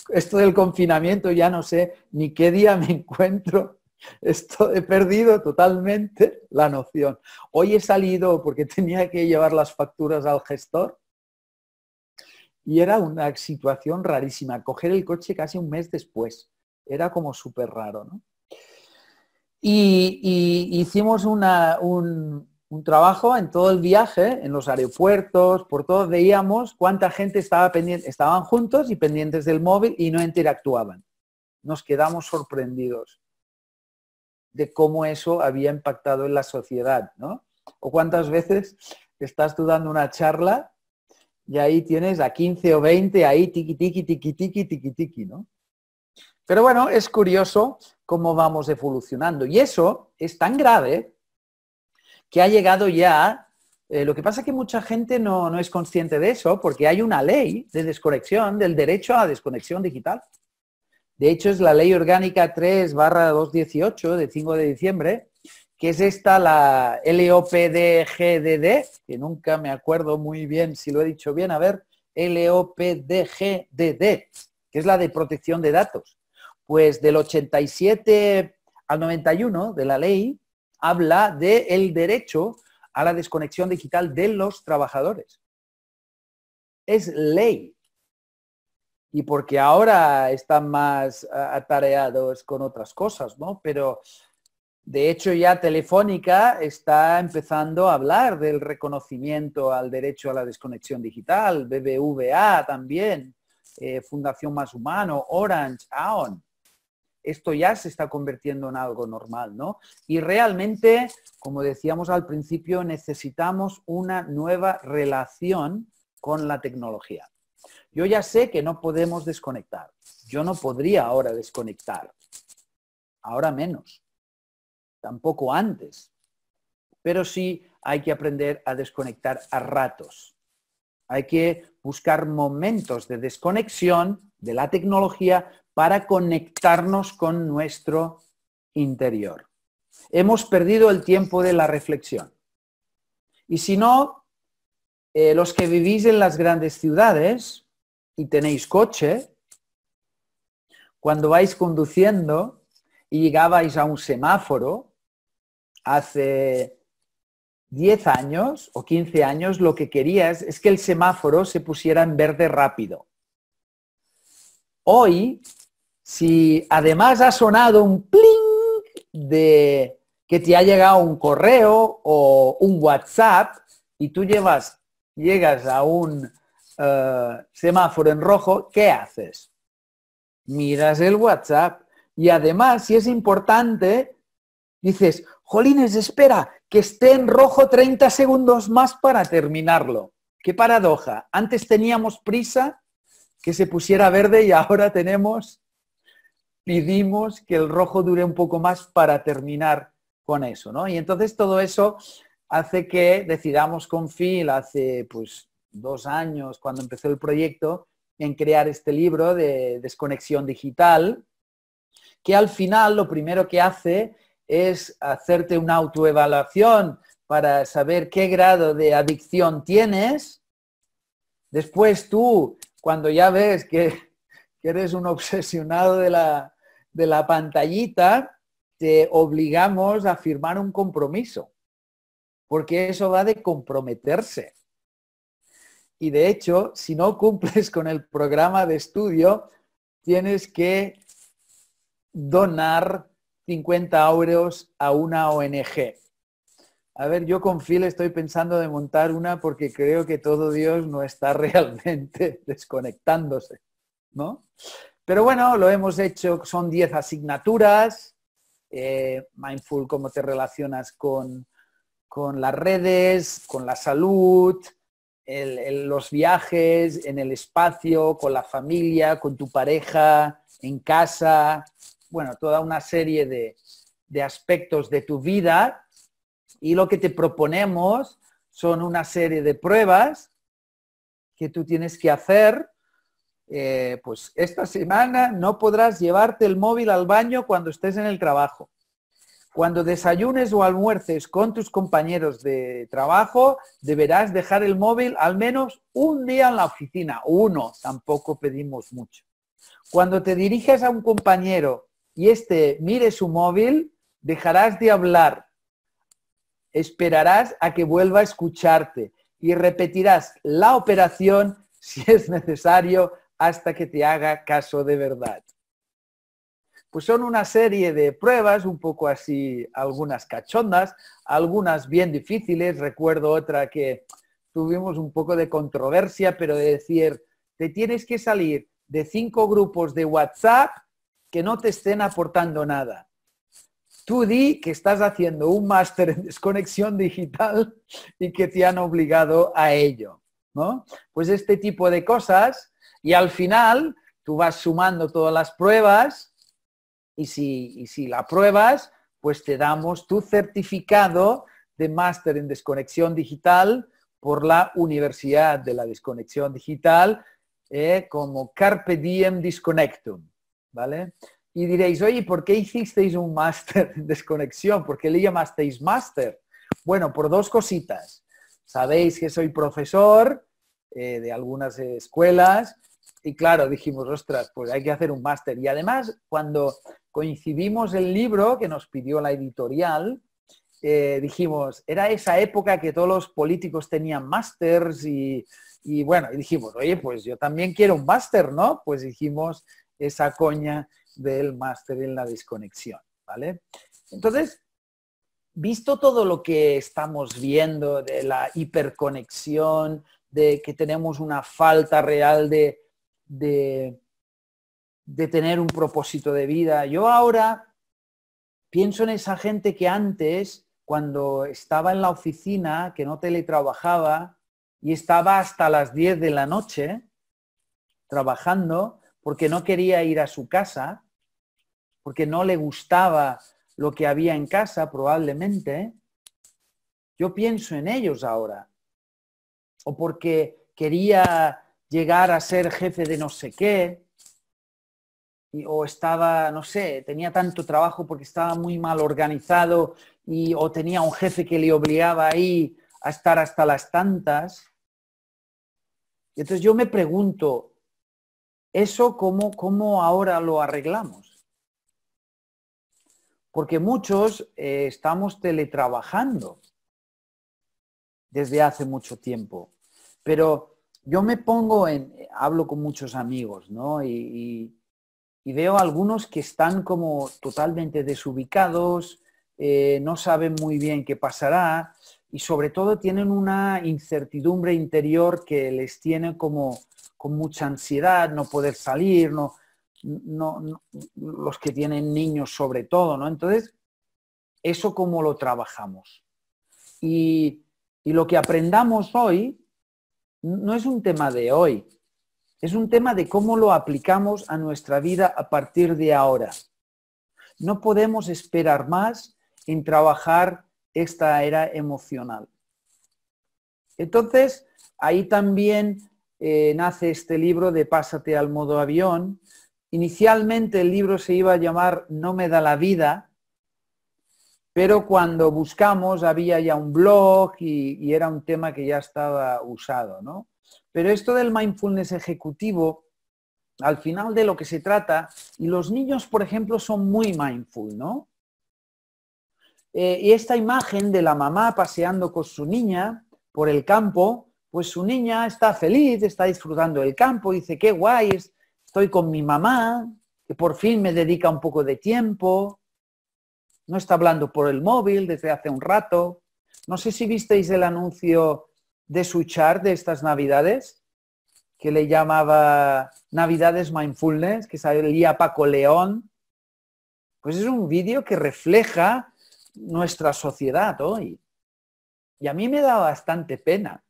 Esto del confinamiento ya no sé ni qué día me encuentro. Esto he perdido totalmente la noción. Hoy he salido porque tenía que llevar las facturas al gestor y era una situación rarísima. Coger el coche casi un mes después. Era como súper raro, ¿no? Y, hicimos un, trabajo en todo el viaje, en los aeropuertos, por todos veíamos cuánta gente estaba pendiente, estaban juntos y pendientes del móvil y no interactuaban. Nos quedamos sorprendidos de cómo eso había impactado en la sociedad, ¿no? O cuántas veces estás tú dando una charla y ahí tienes a 15 o 20 ahí tiki tiqui tiqui tiqui tiqui tiqui, ¿no? Pero bueno, es curioso cómo vamos evolucionando. Y eso es tan grave que ha llegado ya... Eh, lo que pasa es que mucha gente no, no es consciente de eso porque hay una ley de desconexión, del derecho a desconexión digital. De hecho, es la ley orgánica 3 barra 218 de 5 de diciembre, que es esta, la LOPDGDD, que nunca me acuerdo muy bien si lo he dicho bien, a ver, LOPDGDD, que es la de protección de datos pues del 87 al 91 de la ley habla del derecho a la desconexión digital de los trabajadores. Es ley. Y porque ahora están más atareados con otras cosas, ¿no? Pero de hecho ya Telefónica está empezando a hablar del reconocimiento al derecho a la desconexión digital, BBVA también, eh, Fundación Más Humano, Orange, AON esto ya se está convirtiendo en algo normal, ¿no? Y realmente, como decíamos al principio, necesitamos una nueva relación con la tecnología. Yo ya sé que no podemos desconectar. Yo no podría ahora desconectar. Ahora menos. Tampoco antes. Pero sí hay que aprender a desconectar a ratos. Hay que buscar momentos de desconexión de la tecnología para conectarnos con nuestro interior. Hemos perdido el tiempo de la reflexión. Y si no, eh, los que vivís en las grandes ciudades y tenéis coche, cuando vais conduciendo y llegabais a un semáforo, hace 10 años o 15 años lo que querías es que el semáforo se pusiera en verde rápido. Hoy si además ha sonado un pling de que te ha llegado un correo o un WhatsApp y tú llevas, llegas a un eh, semáforo en rojo, ¿qué haces? Miras el WhatsApp y además, si es importante, dices, Jolines, espera, que esté en rojo 30 segundos más para terminarlo. Qué paradoja. Antes teníamos prisa que se pusiera verde y ahora tenemos pidimos que el rojo dure un poco más para terminar con eso, ¿no? Y entonces todo eso hace que decidamos con Phil hace pues dos años, cuando empezó el proyecto, en crear este libro de desconexión digital, que al final lo primero que hace es hacerte una autoevaluación para saber qué grado de adicción tienes. Después tú, cuando ya ves que que eres un obsesionado de la, de la pantallita, te obligamos a firmar un compromiso, porque eso va de comprometerse. Y de hecho, si no cumples con el programa de estudio, tienes que donar 50 euros a una ONG. A ver, yo con Phil estoy pensando de montar una porque creo que todo Dios no está [LAUGHS] realmente desconectándose. Pero bueno, lo hemos hecho, son 10 asignaturas, eh, mindful, cómo te relacionas con, con, las redes, con la salud, los viajes, en el espacio, con la familia, con tu pareja, en casa, bueno, toda una serie de, de aspectos de tu vida y lo que te proponemos son una serie de pruebas que tú tienes que hacer eh, pues esta semana no podrás llevarte el móvil al baño cuando estés en el trabajo. Cuando desayunes o almuerces con tus compañeros de trabajo, deberás dejar el móvil al menos un día en la oficina, uno, tampoco pedimos mucho. Cuando te diriges a un compañero y éste mire su móvil, dejarás de hablar, esperarás a que vuelva a escucharte y repetirás la operación si es necesario hasta que te haga caso de verdad. Pues son una serie de pruebas, un poco así, algunas cachondas, algunas bien difíciles. Recuerdo otra que tuvimos un poco de controversia, pero de decir, te tienes que salir de cinco grupos de WhatsApp que no te estén aportando nada. Tú di que estás haciendo un máster en desconexión digital y que te han obligado a ello, ¿no? Pues este tipo de cosas y al final, tú vas sumando todas las pruebas y si, y si la pruebas, pues te damos tu certificado de máster en desconexión digital por la Universidad de la Desconexión Digital eh, como Carpe Diem Disconnectum, ¿vale? Y diréis, oye, ¿por qué hicisteis un máster en desconexión? ¿Por qué le llamasteis máster? Bueno, por dos cositas. Sabéis que soy profesor eh, de algunas eh, escuelas y claro, dijimos, ostras, pues hay que hacer un máster. Y además, cuando coincidimos el libro que nos pidió la editorial, eh, dijimos, era esa época que todos los políticos tenían másters y, y, bueno, y dijimos, oye, pues yo también quiero un máster, ¿no? Pues dijimos esa coña del máster en la desconexión, ¿vale? Entonces, visto todo lo que estamos viendo de la hiperconexión, de que tenemos una falta real de de, tener un propósito de vida. Yo ahora pienso en esa gente que antes, cuando estaba en la oficina, que no teletrabajaba y estaba hasta las 10 de la noche trabajando porque no quería ir a su casa, porque no le gustaba lo que había en casa probablemente, yo pienso en ellos ahora. O porque quería llegar a ser jefe de no sé qué, o estaba, no sé, tenía tanto trabajo porque estaba muy mal organizado y, o tenía un jefe que le obligaba ahí a estar hasta las tantas. Y entonces yo me pregunto, ¿eso cómo, cómo ahora lo arreglamos? Porque muchos eh, estamos teletrabajando desde hace mucho tiempo, pero yo me pongo en, eh, hablo con muchos amigos, ¿no? Y, veo algunos que están como totalmente desubicados, eh, no saben muy bien qué pasará y sobre todo tienen una incertidumbre interior que les tiene como con mucha ansiedad, no poder salir, no, los que tienen niños sobre todo, ¿no? Entonces, eso cómo lo trabajamos. y lo que aprendamos hoy no es un tema de hoy, es un tema de cómo lo aplicamos a nuestra vida a partir de ahora. No podemos esperar más en trabajar esta era emocional. Entonces, ahí también eh, nace este libro de Pásate al modo avión. Inicialmente el libro se iba a llamar No me da la vida, pero cuando buscamos había ya un blog y, era un tema que ya estaba usado, ¿no? Pero esto del mindfulness ejecutivo, al final de lo que se trata, y los niños, por ejemplo, son muy mindful, ¿no? Eh, y esta imagen de la mamá paseando con su niña por el campo, pues su niña está feliz, está disfrutando del campo, dice, qué guay, estoy con mi mamá, que por fin me dedica un poco de tiempo, no está hablando por el móvil desde hace un rato. No sé si visteis el anuncio de Suchar de estas navidades, que le llamaba Navidades Mindfulness, que salía Paco León. Pues es un vídeo que refleja nuestra sociedad hoy. Y a mí me da bastante pena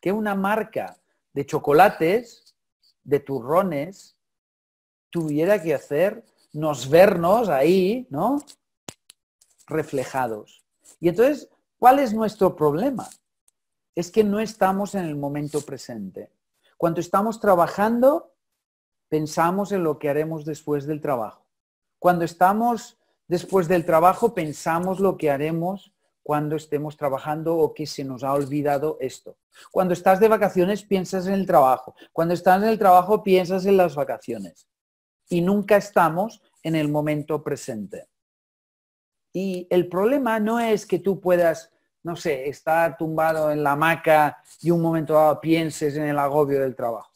que una marca de chocolates, de turrones, tuviera que nos vernos ahí, ¿no? reflejados. Y entonces, ¿cuál es nuestro problema? Es que no estamos en el momento presente. Cuando estamos trabajando, pensamos en lo que haremos después del trabajo. Cuando estamos después del trabajo, pensamos lo que haremos cuando estemos trabajando o que se nos ha olvidado esto. Cuando estás de vacaciones, piensas en el trabajo. Cuando estás en el trabajo, piensas en las vacaciones. Y nunca estamos en el momento presente. Y el problema no es que tú puedas, no sé, estar tumbado en la hamaca y un momento dado pienses en el agobio del trabajo.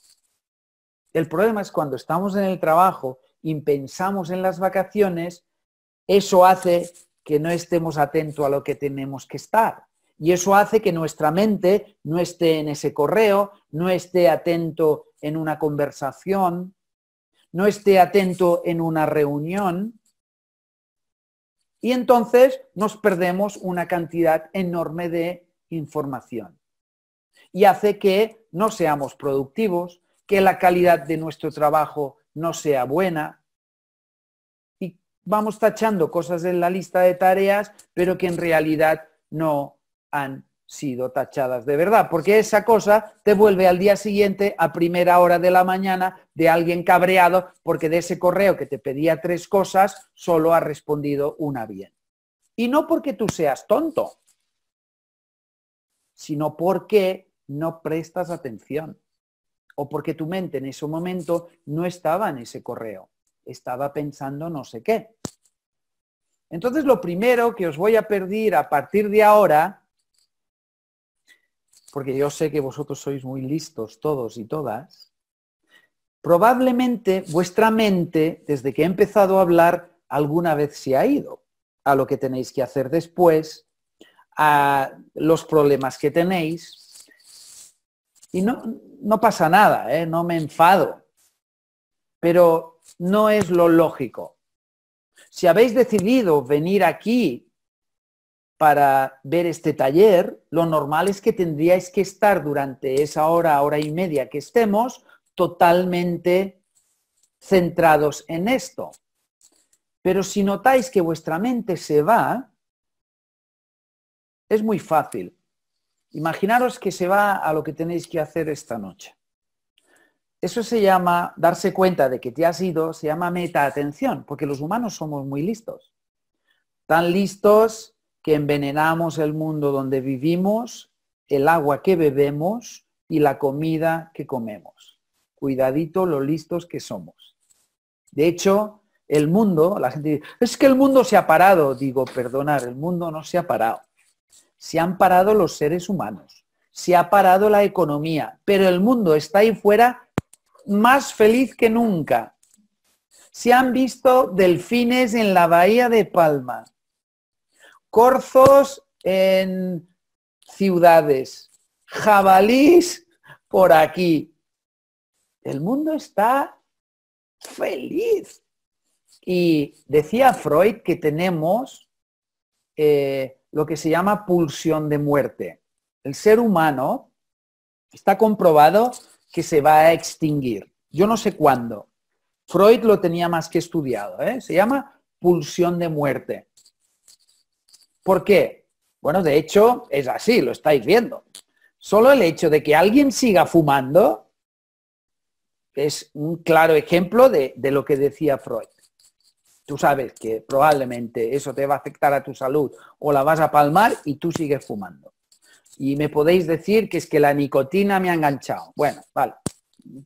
El problema es cuando estamos en el trabajo y pensamos en las vacaciones, eso hace que no estemos atentos a lo que tenemos que estar. Y eso hace que nuestra mente no esté en ese correo, no esté atento en una conversación, no esté atento en una reunión, y entonces nos perdemos una cantidad enorme de información. Y hace que no seamos productivos, que la calidad de nuestro trabajo no sea buena. Y vamos tachando cosas en la lista de tareas, pero que en realidad no han sido tachadas de verdad, porque esa cosa te vuelve al día siguiente a primera hora de la mañana de alguien cabreado porque de ese correo que te pedía tres cosas solo ha respondido una bien. Y no porque tú seas tonto, sino porque no prestas atención o porque tu mente en ese momento no estaba en ese correo, estaba pensando no sé qué. Entonces lo primero que os voy a pedir a partir de ahora porque yo sé que vosotros sois muy listos todos y todas, probablemente vuestra mente, desde que he empezado a hablar, alguna vez se ha ido a lo que tenéis que hacer después, a los problemas que tenéis. Y no, no pasa nada, ¿eh? no me enfado, pero no es lo lógico. Si habéis decidido venir aquí para ver este taller, lo normal es que tendríais que estar durante esa hora, hora y media que estemos, totalmente centrados en esto. Pero si notáis que vuestra mente se va, es muy fácil. Imaginaros que se va a lo que tenéis que hacer esta noche. Eso se llama, darse cuenta de que te has ido, se llama meta atención, porque los humanos somos muy listos. Tan listos que envenenamos el mundo donde vivimos, el agua que bebemos y la comida que comemos. Cuidadito lo listos que somos. De hecho, el mundo, la gente dice, es que el mundo se ha parado. Digo, perdonar, el mundo no se ha parado. Se han parado los seres humanos, se ha parado la economía, pero el mundo está ahí fuera más feliz que nunca. Se han visto delfines en la bahía de Palma, corzos en ciudades, jabalís por aquí. El mundo está feliz. Y decía Freud que tenemos eh, lo que se llama pulsión de muerte. El ser humano está comprobado que se va a extinguir. Yo no sé cuándo. Freud lo tenía más que estudiado. ¿eh? Se llama pulsión de muerte. ¿Por qué? Bueno, de hecho, es así, lo estáis viendo. Solo el hecho de que alguien siga fumando es un claro ejemplo de, lo que decía Freud. Tú sabes que probablemente eso te va a afectar a tu salud o la vas a palmar y tú sigues fumando. Y me podéis decir que es que la nicotina me ha enganchado. Bueno, vale,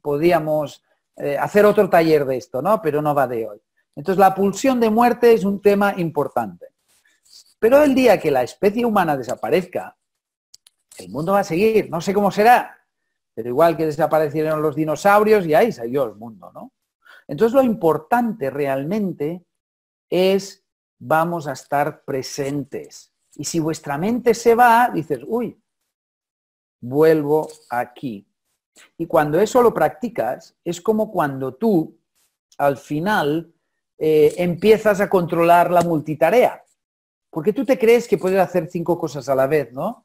podríamos eh, hacer otro taller de esto, ¿no? Pero no va de hoy. Entonces, la pulsión de muerte es un tema importante. Pero el día que la especie humana desaparezca, el mundo va a seguir, no sé cómo será, pero igual que desaparecieron los dinosaurios y ahí salió el mundo, ¿no? Entonces lo importante realmente es vamos a estar presentes. Y si vuestra mente se va, dices, uy, vuelvo aquí. Y cuando eso lo practicas, es como cuando tú al final eh, empiezas a controlar la multitarea porque tú te crees que puedes hacer cinco cosas a la vez, ¿no?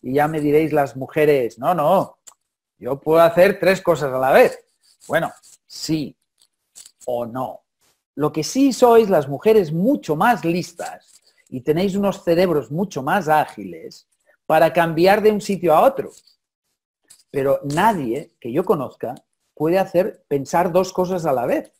Y ya me diréis las mujeres, no, no, yo puedo hacer tres cosas a la vez. Bueno, sí o no. Lo que sí sois las mujeres mucho más listas y tenéis unos cerebros mucho más ágiles para cambiar de un sitio a otro. Pero nadie que yo conozca puede hacer pensar dos cosas a la vez.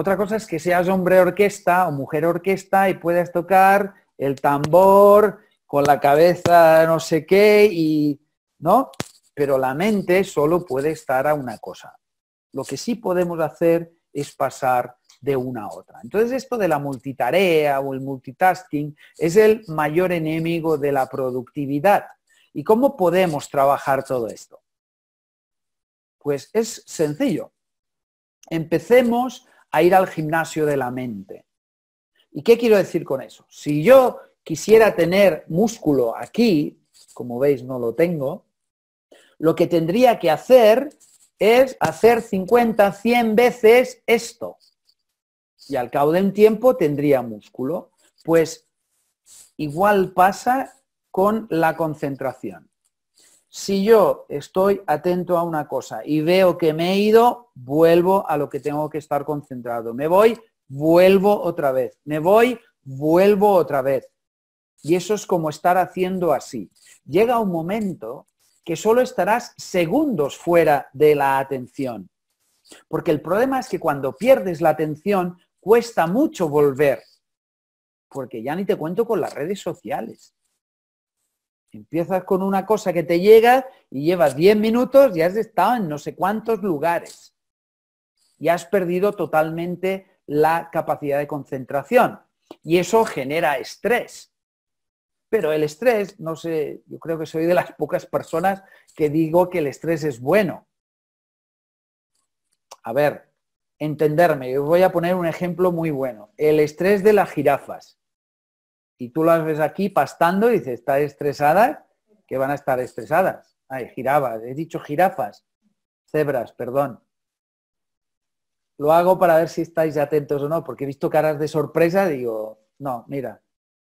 Otra cosa es que seas hombre orquesta o mujer orquesta y puedas tocar el tambor con la cabeza no sé qué y no, pero la mente solo puede estar a una cosa. Lo que sí podemos hacer es pasar de una a otra. Entonces esto de la multitarea o el multitasking es el mayor enemigo de la productividad. ¿Y cómo podemos trabajar todo esto? Pues es sencillo. Empecemos a ir al gimnasio de la mente. ¿Y qué quiero decir con eso? Si yo quisiera tener músculo aquí, como veis no lo tengo, lo que tendría que hacer es hacer 50, 100 veces esto. Y al cabo de un tiempo tendría músculo. Pues igual pasa con la concentración. Si yo estoy atento a una cosa y veo que me he ido, vuelvo a lo que tengo que estar concentrado. Me voy, vuelvo otra vez. Me voy, vuelvo otra vez. Y eso es como estar haciendo así. Llega un momento que solo estarás segundos fuera de la atención. Porque el problema es que cuando pierdes la atención, cuesta mucho volver. Porque ya ni te cuento con las redes sociales. Empiezas con una cosa que te llega y llevas 10 minutos y has estado en no sé cuántos lugares. Y has perdido totalmente la capacidad de concentración. Y eso genera estrés. Pero el estrés, no sé, yo creo que soy de las pocas personas que digo que el estrés es bueno. A ver, entenderme, yo voy a poner un ejemplo muy bueno. El estrés de las jirafas. Y tú las ves aquí pastando y dices, está estresada? Que van a estar estresadas. Ay, girabas, he dicho jirafas, cebras, perdón. Lo hago para ver si estáis atentos o no, porque he visto caras de sorpresa, digo, no, mira,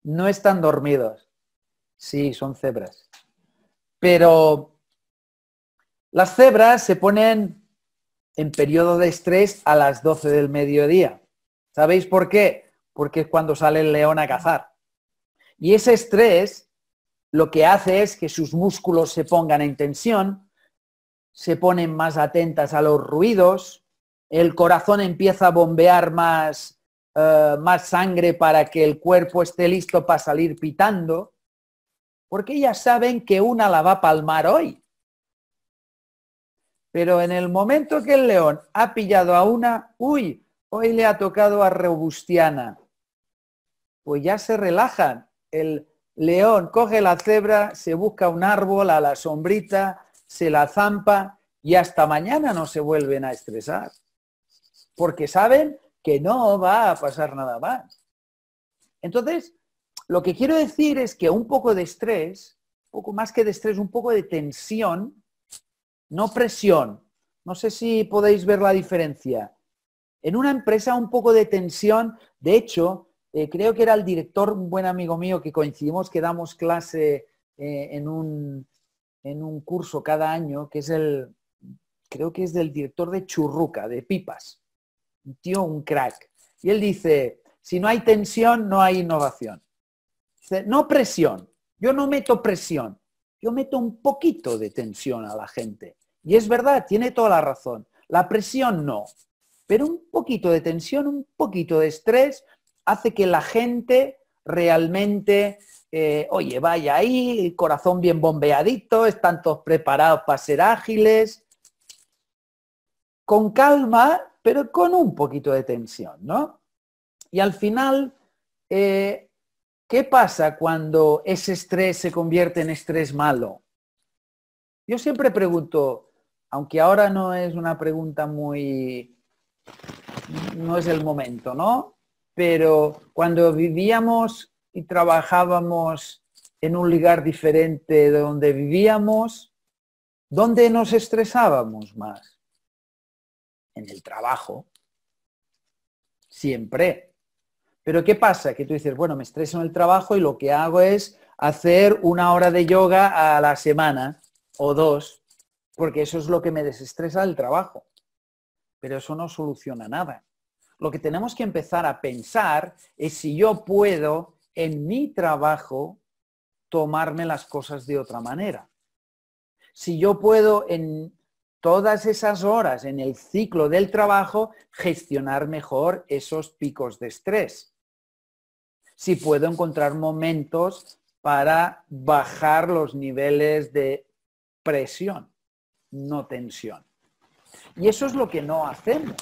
no están dormidos. Sí, son cebras. Pero las cebras se ponen en periodo de estrés a las 12 del mediodía. ¿Sabéis por qué? Porque es cuando sale el león a cazar. Y ese estrés lo que hace es que sus músculos se pongan en tensión, se ponen más atentas a los ruidos, el corazón empieza a bombear más, eh, sangre para que el cuerpo esté listo para salir pitando, porque ya saben que una la va a palmar hoy. Pero en el momento que el león ha pillado a una, uy, hoy le ha tocado a Robustiana, pues ya se relajan el león coge la cebra, se busca un árbol a la sombrita, se la zampa y hasta mañana no se vuelven a estresar, porque saben que no va a pasar nada más. Entonces, lo que quiero decir es que un poco de estrés, un poco más que de estrés, un poco de tensión, no presión. No sé si podéis ver la diferencia. En una empresa un poco de tensión, de hecho, eh, creo que era el director, un buen amigo mío, que coincidimos que damos clase eh, en, un, curso cada año, que es el, creo que es del director de Churruca, de Pipas, un tío, un crack. Y él dice, si no hay tensión, no hay innovación. no presión, yo no meto presión, yo meto un poquito de tensión a la gente. Y es verdad, tiene toda la razón. La presión no, pero un poquito de tensión, un poquito de estrés, hace que la gente realmente, eh, oye, vaya ahí, corazón bien bombeadito, están todos preparados para ser ágiles, con calma, pero con un poquito de tensión, ¿no? Y al final, eh, ¿qué pasa cuando ese estrés se convierte en estrés malo? Yo siempre pregunto, aunque ahora no es una pregunta muy... no es el momento, ¿no? pero cuando vivíamos y trabajábamos en un lugar diferente de donde vivíamos, ¿dónde nos estresábamos más? En el trabajo. Siempre. Pero ¿qué pasa? Que tú dices, bueno, me estreso en el trabajo y lo que hago es hacer una hora de yoga a la semana o dos, porque eso es lo que me desestresa el trabajo. Pero eso no soluciona nada lo que tenemos que empezar a pensar es si yo puedo en mi trabajo tomarme las cosas de otra manera. Si yo puedo en todas esas horas en el ciclo del trabajo gestionar mejor esos picos de estrés. Si puedo encontrar momentos para bajar los niveles de presión, no tensión. Y eso es lo que no hacemos.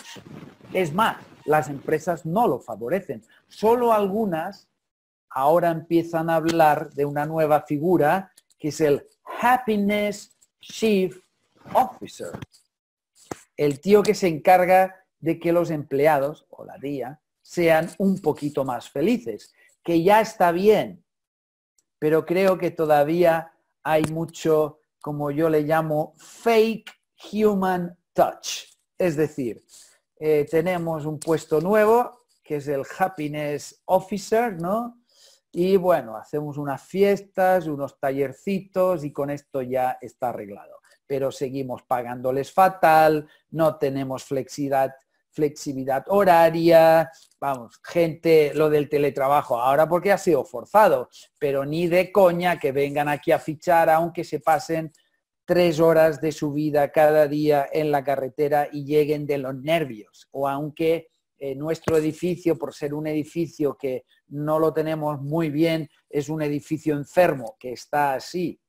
Es más, las empresas no lo favorecen. Solo algunas ahora empiezan a hablar de una nueva figura que es el Happiness Chief Officer. El tío que se encarga de que los empleados o la DIA sean un poquito más felices, que ya está bien, pero creo que todavía hay mucho, como yo le llamo, fake human touch. Es decir, eh, tenemos un puesto nuevo, que es el Happiness Officer, ¿no? Y bueno, hacemos unas fiestas, unos tallercitos y con esto ya está arreglado. Pero seguimos pagándoles fatal, no tenemos flexibilidad, flexibilidad horaria, vamos, gente, lo del teletrabajo, ahora porque ha sido forzado, pero ni de coña que vengan aquí a fichar aunque se pasen tres horas de su vida cada día en la carretera y lleguen de los nervios. O aunque eh, nuestro edificio, por ser un edificio que no lo tenemos muy bien, es un edificio enfermo, que está así,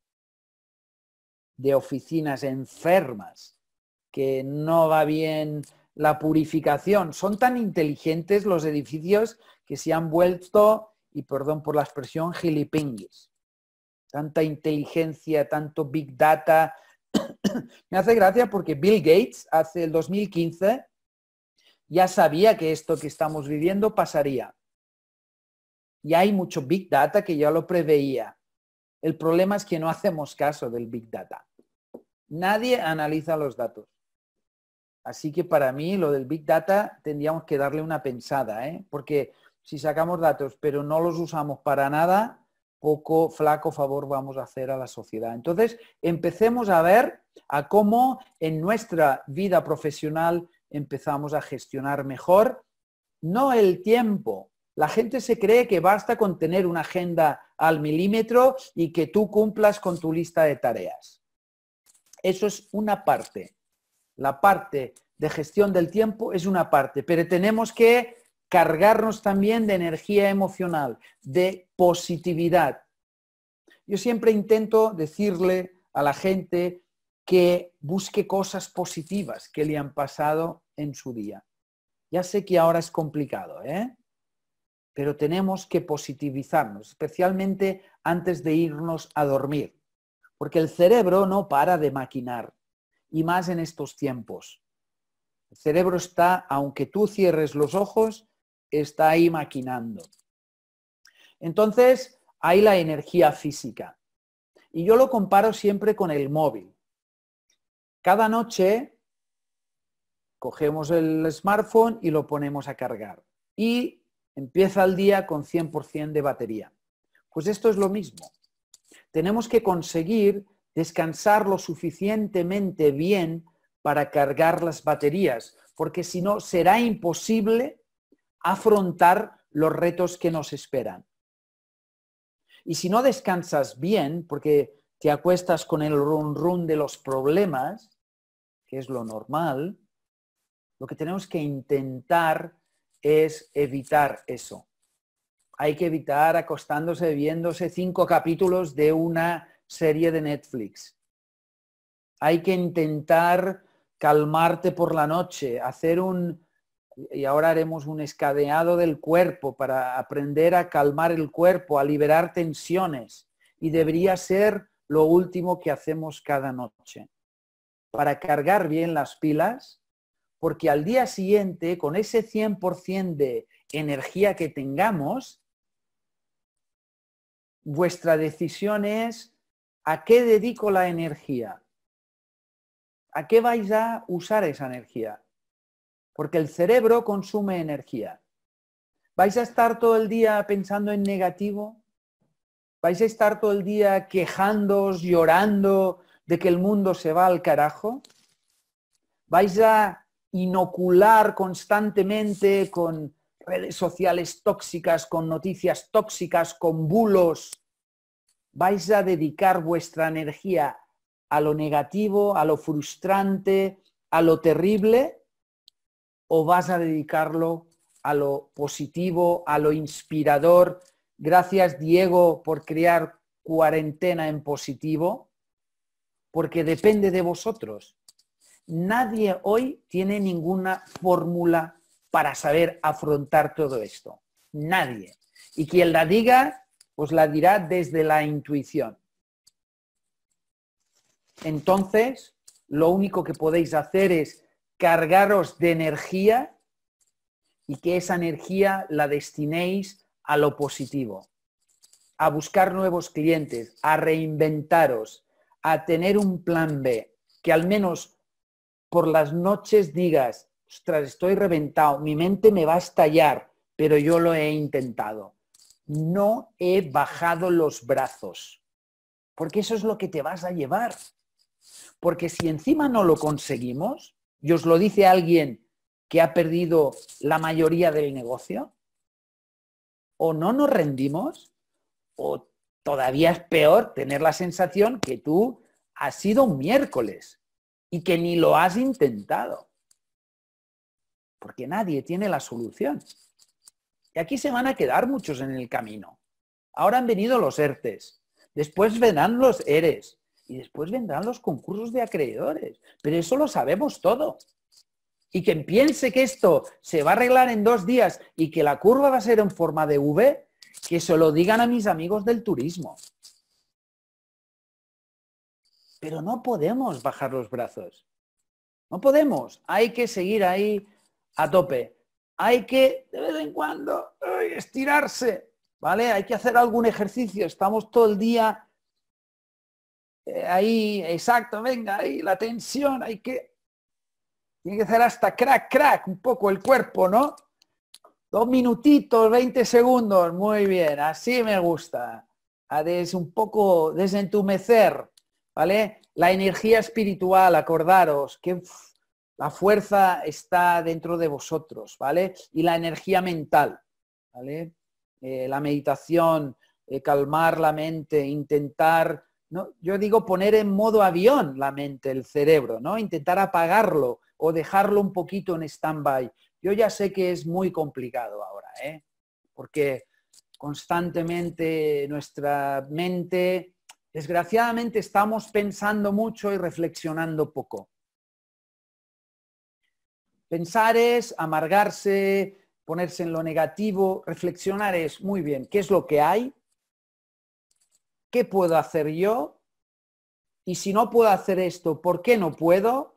de oficinas enfermas, que no va bien la purificación. Son tan inteligentes los edificios que se han vuelto, y perdón por la expresión, gilipingues tanta inteligencia, tanto big data. [COUGHS] Me hace gracia porque Bill Gates hace el 2015 ya sabía que esto que estamos viviendo pasaría. Y hay mucho big data que ya lo preveía. El problema es que no hacemos caso del big data. Nadie analiza los datos. Así que para mí lo del big data tendríamos que darle una pensada, ¿eh? porque si sacamos datos pero no los usamos para nada, poco flaco favor vamos a hacer a la sociedad. Entonces, empecemos a ver a cómo en nuestra vida profesional empezamos a gestionar mejor, no el tiempo. La gente se cree que basta con tener una agenda al milímetro y que tú cumplas con tu lista de tareas. Eso es una parte. La parte de gestión del tiempo es una parte, pero tenemos que cargarnos también de energía emocional, de positividad. Yo siempre intento decirle a la gente que busque cosas positivas que le han pasado en su día. Ya sé que ahora es complicado, ¿eh? pero tenemos que positivizarnos, especialmente antes de irnos a dormir, porque el cerebro no para de maquinar, y más en estos tiempos. El cerebro está, aunque tú cierres los ojos, está ahí maquinando. Entonces, hay la energía física. Y yo lo comparo siempre con el móvil. Cada noche cogemos el smartphone y lo ponemos a cargar. Y empieza el día con 100% de batería. Pues esto es lo mismo. Tenemos que conseguir descansar lo suficientemente bien para cargar las baterías, porque si no será imposible afrontar los retos que nos esperan. Y si no descansas bien, porque te acuestas con el run run de los problemas, que es lo normal, lo que tenemos que intentar es evitar eso. Hay que evitar acostándose viéndose cinco capítulos de una serie de Netflix. Hay que intentar calmarte por la noche, hacer un, y ahora haremos un escadeado del cuerpo para aprender a calmar el cuerpo, a liberar tensiones. Y debería ser lo último que hacemos cada noche, para cargar bien las pilas, porque al día siguiente, con ese 100% de energía que tengamos, vuestra decisión es a qué dedico la energía, a qué vais a usar esa energía porque el cerebro consume energía. ¿Vais a estar todo el día pensando en negativo? ¿Vais a estar todo el día quejándos, llorando de que el mundo se va al carajo? ¿Vais a inocular constantemente con redes sociales tóxicas, con noticias tóxicas, con bulos? ¿Vais a dedicar vuestra energía a lo negativo, a lo frustrante, a lo terrible? o vas a dedicarlo a lo positivo, a lo inspirador? Gracias, Diego, por crear cuarentena en positivo, porque depende de vosotros. Nadie hoy tiene ninguna fórmula para saber afrontar todo esto. Nadie. Y quien la diga, os pues la dirá desde la intuición. Entonces, lo único que podéis hacer es cargaros de energía y que esa energía la destinéis a lo positivo, a buscar nuevos clientes, a reinventaros, a tener un plan B, que al menos por las noches digas, ostras, estoy reventado, mi mente me va a estallar, pero yo lo he intentado. No he bajado los brazos, porque eso es lo que te vas a llevar. Porque si encima no lo conseguimos, y os lo dice alguien que ha perdido la mayoría del negocio? ¿O no nos rendimos? ¿O todavía es peor tener la sensación que tú has sido un miércoles y que ni lo has intentado? Porque nadie tiene la solución. Y aquí se van a quedar muchos en el camino. Ahora han venido los ERTES, después vendrán los ERES, y después vendrán los concursos de acreedores. Pero eso lo sabemos todo. Y quien piense que esto se va a arreglar en dos días y que la curva va a ser en forma de V, que se lo digan a mis amigos del turismo. Pero no podemos bajar los brazos. No podemos. Hay que seguir ahí a tope. Hay que, de vez en cuando, estirarse. ¿Vale? Hay que hacer algún ejercicio. Estamos todo el día eh, ahí, exacto, venga, ahí, la tensión, hay que... Tiene que hacer hasta crack, crack, un poco el cuerpo, ¿no? Dos minutitos, 20 segundos, muy bien, así me gusta. A un poco desentumecer, ¿vale? La energía espiritual, acordaros, que la fuerza está dentro de vosotros, ¿vale? Y la energía mental, ¿vale? Eh, la meditación, eh, calmar la mente, intentar yo digo poner en modo avión la mente, el cerebro, ¿no? Intentar apagarlo o dejarlo un poquito en stand-by. Yo ya sé que es muy complicado ahora, ¿eh? Porque constantemente nuestra mente, desgraciadamente estamos pensando mucho y reflexionando poco. Pensar es amargarse, ponerse en lo negativo, reflexionar es muy bien, ¿qué es lo que hay? ¿qué puedo hacer yo? Y si no puedo hacer esto, ¿por qué no puedo?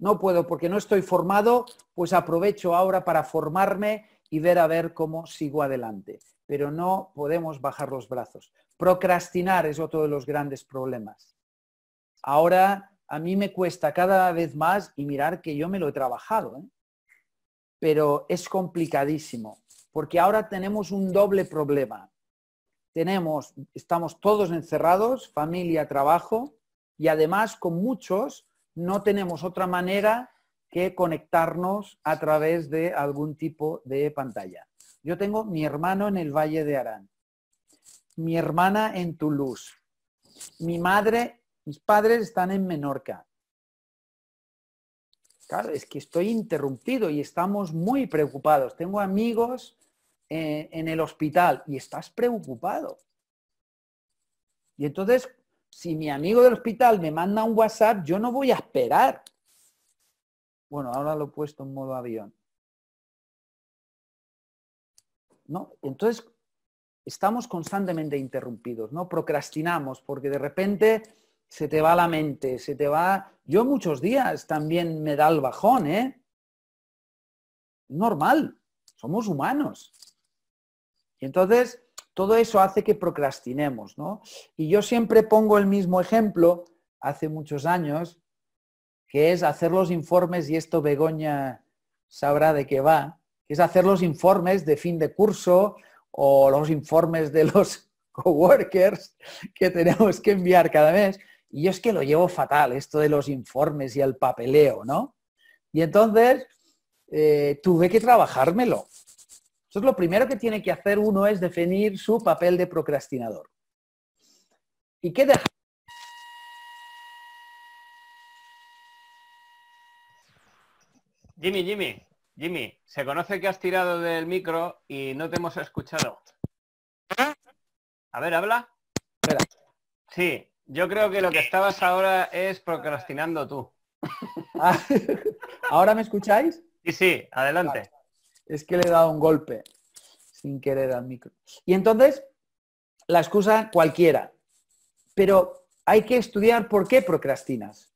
No puedo porque no estoy formado, pues aprovecho ahora para formarme y ver a ver cómo sigo adelante. Pero no podemos bajar los brazos. Procrastinar es otro de los grandes problemas. Ahora a mí me cuesta cada vez más y mirar que yo me lo he trabajado, ¿eh? pero es complicadísimo, porque ahora tenemos un doble problema tenemos, estamos todos encerrados, familia, trabajo, y además con muchos no tenemos otra manera que conectarnos a través de algún tipo de pantalla. Yo tengo mi hermano en el Valle de Arán, mi hermana en Toulouse, mi madre, mis padres están en Menorca. Claro, es que estoy interrumpido y estamos muy preocupados. Tengo amigos eh, en, el hospital y estás preocupado. Y entonces, si mi amigo del hospital me manda un WhatsApp, yo no voy a esperar. Bueno, ahora lo he puesto en modo avión. ¿No? Entonces, estamos constantemente interrumpidos, ¿no? Procrastinamos porque de repente se te va la mente, se te va... Yo muchos días también me da el bajón, ¿eh? Normal, somos humanos. Y entonces, todo eso hace que procrastinemos, ¿no? Y yo siempre pongo el mismo ejemplo, hace muchos años, que es hacer los informes, y esto Begoña sabrá de qué va, que es hacer los informes de fin de curso o los informes de los [LAUGHS] coworkers que tenemos que enviar cada mes. Y yo es que lo llevo fatal, esto de los informes y el papeleo, ¿no? Y entonces eh, tuve que trabajármelo. Entonces, lo primero que tiene que hacer uno es definir su papel de procrastinador. ¿Y qué deja? Jimmy, Jimmy, Jimmy, se conoce que has tirado del micro y no te hemos escuchado. A ver, habla. Sí, yo creo que lo que estabas ahora es procrastinando tú. Ah, [LAUGHS] ¿Ahora me escucháis? Sí, sí, adelante es que le he dado un golpe sin querer al micro. Y entonces, la excusa cualquiera. Pero hay que estudiar por qué procrastinas.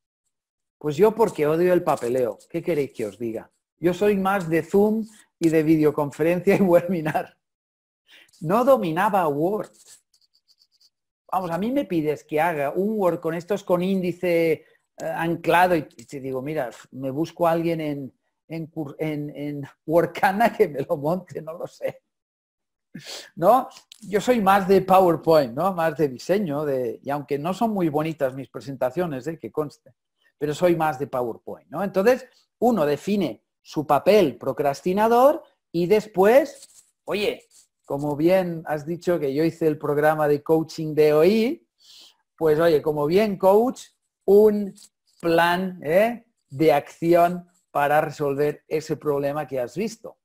Pues yo porque odio el papeleo. ¿Qué queréis que os diga? Yo soy más de Zoom y de videoconferencia y [LAUGHS] webinar. No dominaba Word. Vamos, a mí me pides que haga un Word con estos con índice eh, anclado y te digo, mira, me busco a alguien en, en, Workana que me lo monte, no lo sé. ¿No? Yo soy más de PowerPoint, ¿no? Más de diseño, de, y aunque no son muy bonitas mis presentaciones, de ¿eh? que conste, pero soy más de PowerPoint, ¿no? Entonces, uno define su papel procrastinador y después, oye, como bien has dicho que yo hice el programa de coaching de hoy, pues oye, como bien coach, un plan ¿eh? de acción para resolver ese problema que has visto.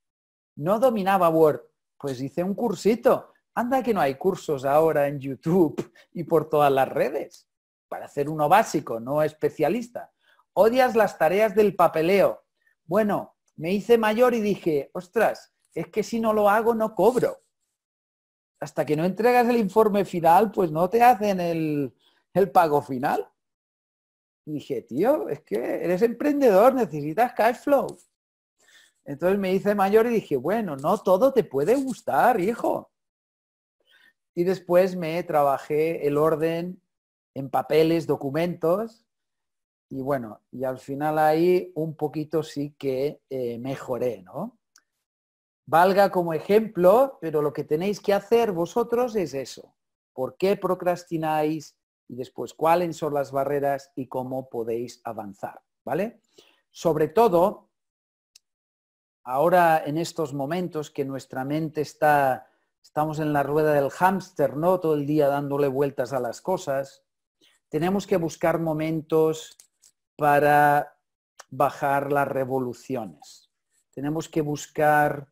No dominaba Word, pues hice un cursito. Anda que no hay cursos ahora en YouTube [LAUGHS] y por todas las redes para hacer uno básico, no especialista. Odias las tareas del papeleo. Bueno, me hice mayor y dije, ostras, es que si no lo hago no cobro. Hasta que no entregas el informe final, pues no te hacen el, el pago final dije, tío, es que eres emprendedor, necesitas cash flow. Entonces me hice mayor y dije, bueno, no todo te puede gustar, hijo. Y después me trabajé el orden en papeles, documentos. Y bueno, y al final ahí un poquito sí que eh, mejoré, ¿no? Valga como ejemplo, pero lo que tenéis que hacer vosotros es eso. ¿Por qué procrastináis? y después cuáles son las barreras y cómo podéis avanzar, ¿vale? Sobre todo, ahora en estos momentos que nuestra mente está, estamos en la rueda del hámster, ¿no? Todo el día dándole vueltas a las cosas, tenemos que buscar momentos para bajar las revoluciones. Tenemos que buscar...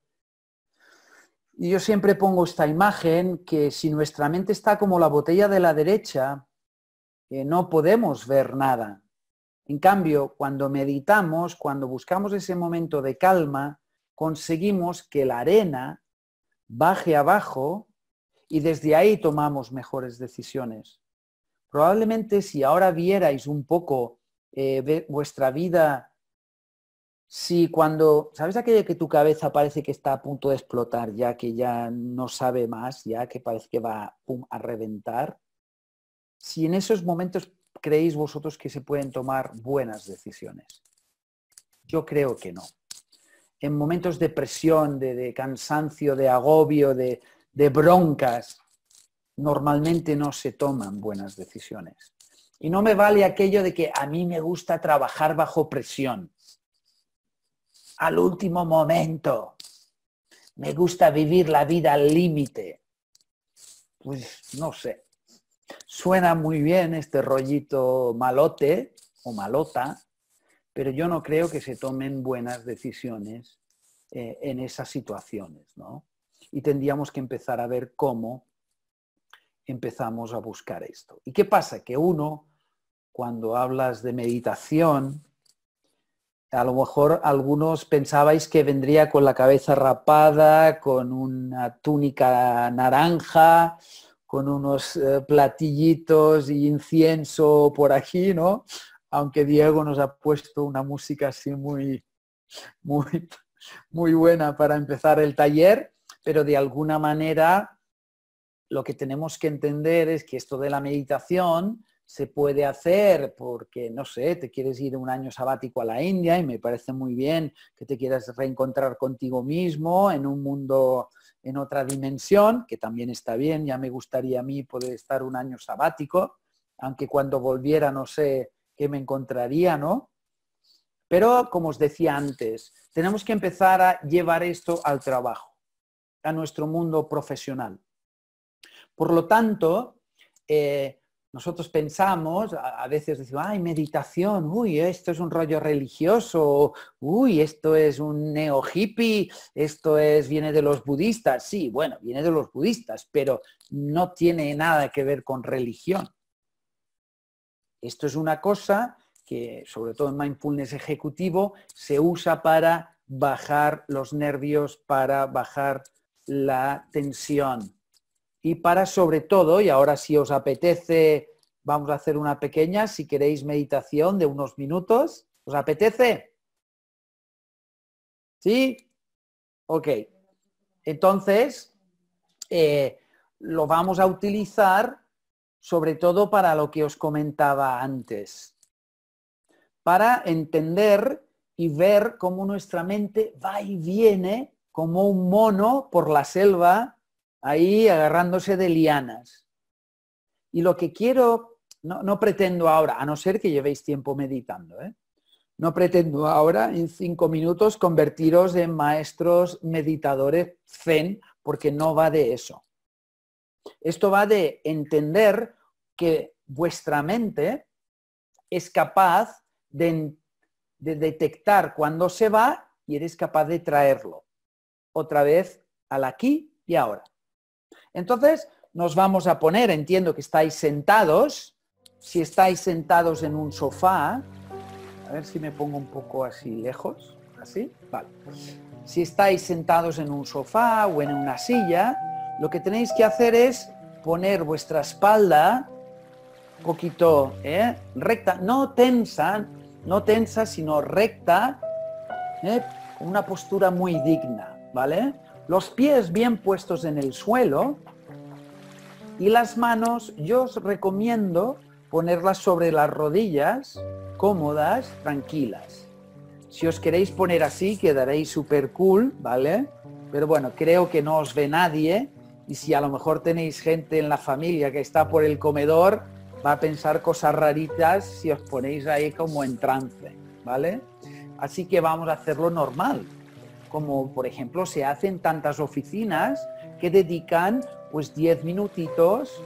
Y yo siempre pongo esta imagen que si nuestra mente está como la botella de la derecha, no podemos ver nada. En cambio, cuando meditamos, cuando buscamos ese momento de calma, conseguimos que la arena baje abajo y desde ahí tomamos mejores decisiones. Probablemente si ahora vierais un poco eh, vuestra vida, si cuando, ¿sabes aquello que tu cabeza parece que está a punto de explotar, ya que ya no sabe más, ya que parece que va a reventar? si en esos momentos creéis vosotros que se pueden tomar buenas decisiones. Yo creo que no. En momentos de presión, de, cansancio, de agobio, de broncas, normalmente no se toman buenas decisiones. Y no me vale aquello de que a mí me gusta trabajar bajo presión. Al último momento. Me gusta vivir la vida al límite. Pues no sé. Suena muy bien este rollito malote o malota, pero yo no creo que se tomen buenas decisiones eh, en esas situaciones, ¿no? Y tendríamos que empezar a ver cómo empezamos a buscar esto. ¿Y qué pasa? Que uno, cuando hablas de meditación, a lo mejor algunos pensabais que vendría con la cabeza rapada, con una túnica naranja, con unos eh, platillitos y incienso por aquí, ¿no? Aunque Diego nos ha puesto una música así muy, muy, muy buena para empezar el taller, pero de alguna manera lo que tenemos que entender es que esto de la meditación se puede hacer porque, no sé, te quieres ir un año sabático a la India y me parece muy bien que te quieras reencontrar contigo mismo en un mundo en otra dimensión, que también está bien, ya me gustaría a mí poder estar un año sabático, aunque cuando volviera no sé qué me encontraría, ¿no? Pero, como os decía antes, tenemos que empezar a llevar esto al trabajo, a nuestro mundo profesional. Por lo tanto, eh, nosotros pensamos, a veces decimos, ay, meditación, uy, esto es un rollo religioso, uy, esto es un neo hippie, esto es, viene de los budistas. Sí, bueno, viene de los budistas, pero no tiene nada que ver con religión. Esto es una cosa que, sobre todo en mindfulness ejecutivo, se usa para bajar los nervios, para bajar la tensión, y para sobre todo, y ahora si os apetece, vamos a hacer una pequeña, si queréis, meditación de unos minutos. ¿Os apetece? ¿Sí? Ok. Entonces, eh, lo vamos a utilizar sobre todo para lo que os comentaba antes, para entender y ver cómo nuestra mente va y viene como un mono por la selva ahí agarrándose de lianas. Y lo que quiero, no, pretendo ahora, a no ser que llevéis tiempo meditando, ¿eh? no pretendo ahora en cinco minutos convertiros en maestros meditadores zen, porque no va de eso. Esto va de entender que vuestra mente es capaz de, de detectar cuando se va y eres capaz de traerlo otra vez al aquí y ahora. Entonces, nos vamos a poner, entiendo que estáis sentados, si estáis sentados en un sofá, a ver si me pongo un poco así lejos, así, vale. Si estáis sentados en un sofá o en una silla, lo que tenéis que hacer es poner vuestra espalda un poquito ¿eh? recta, no tensa, no tensa, sino recta, ¿eh? una postura muy digna, ¿vale? los pies bien puestos en el suelo y las manos yo os recomiendo ponerlas sobre las rodillas, cómodas, tranquilas. Si os queréis poner así quedaréis súper cool, ¿vale? Pero bueno, creo que no os ve nadie y si a lo mejor tenéis gente en la familia que está por el comedor, va a pensar cosas raritas si os ponéis ahí como en trance, ¿vale? Así que vamos a hacerlo normal, como por ejemplo se hacen tantas oficinas que dedican pues 10 minutitos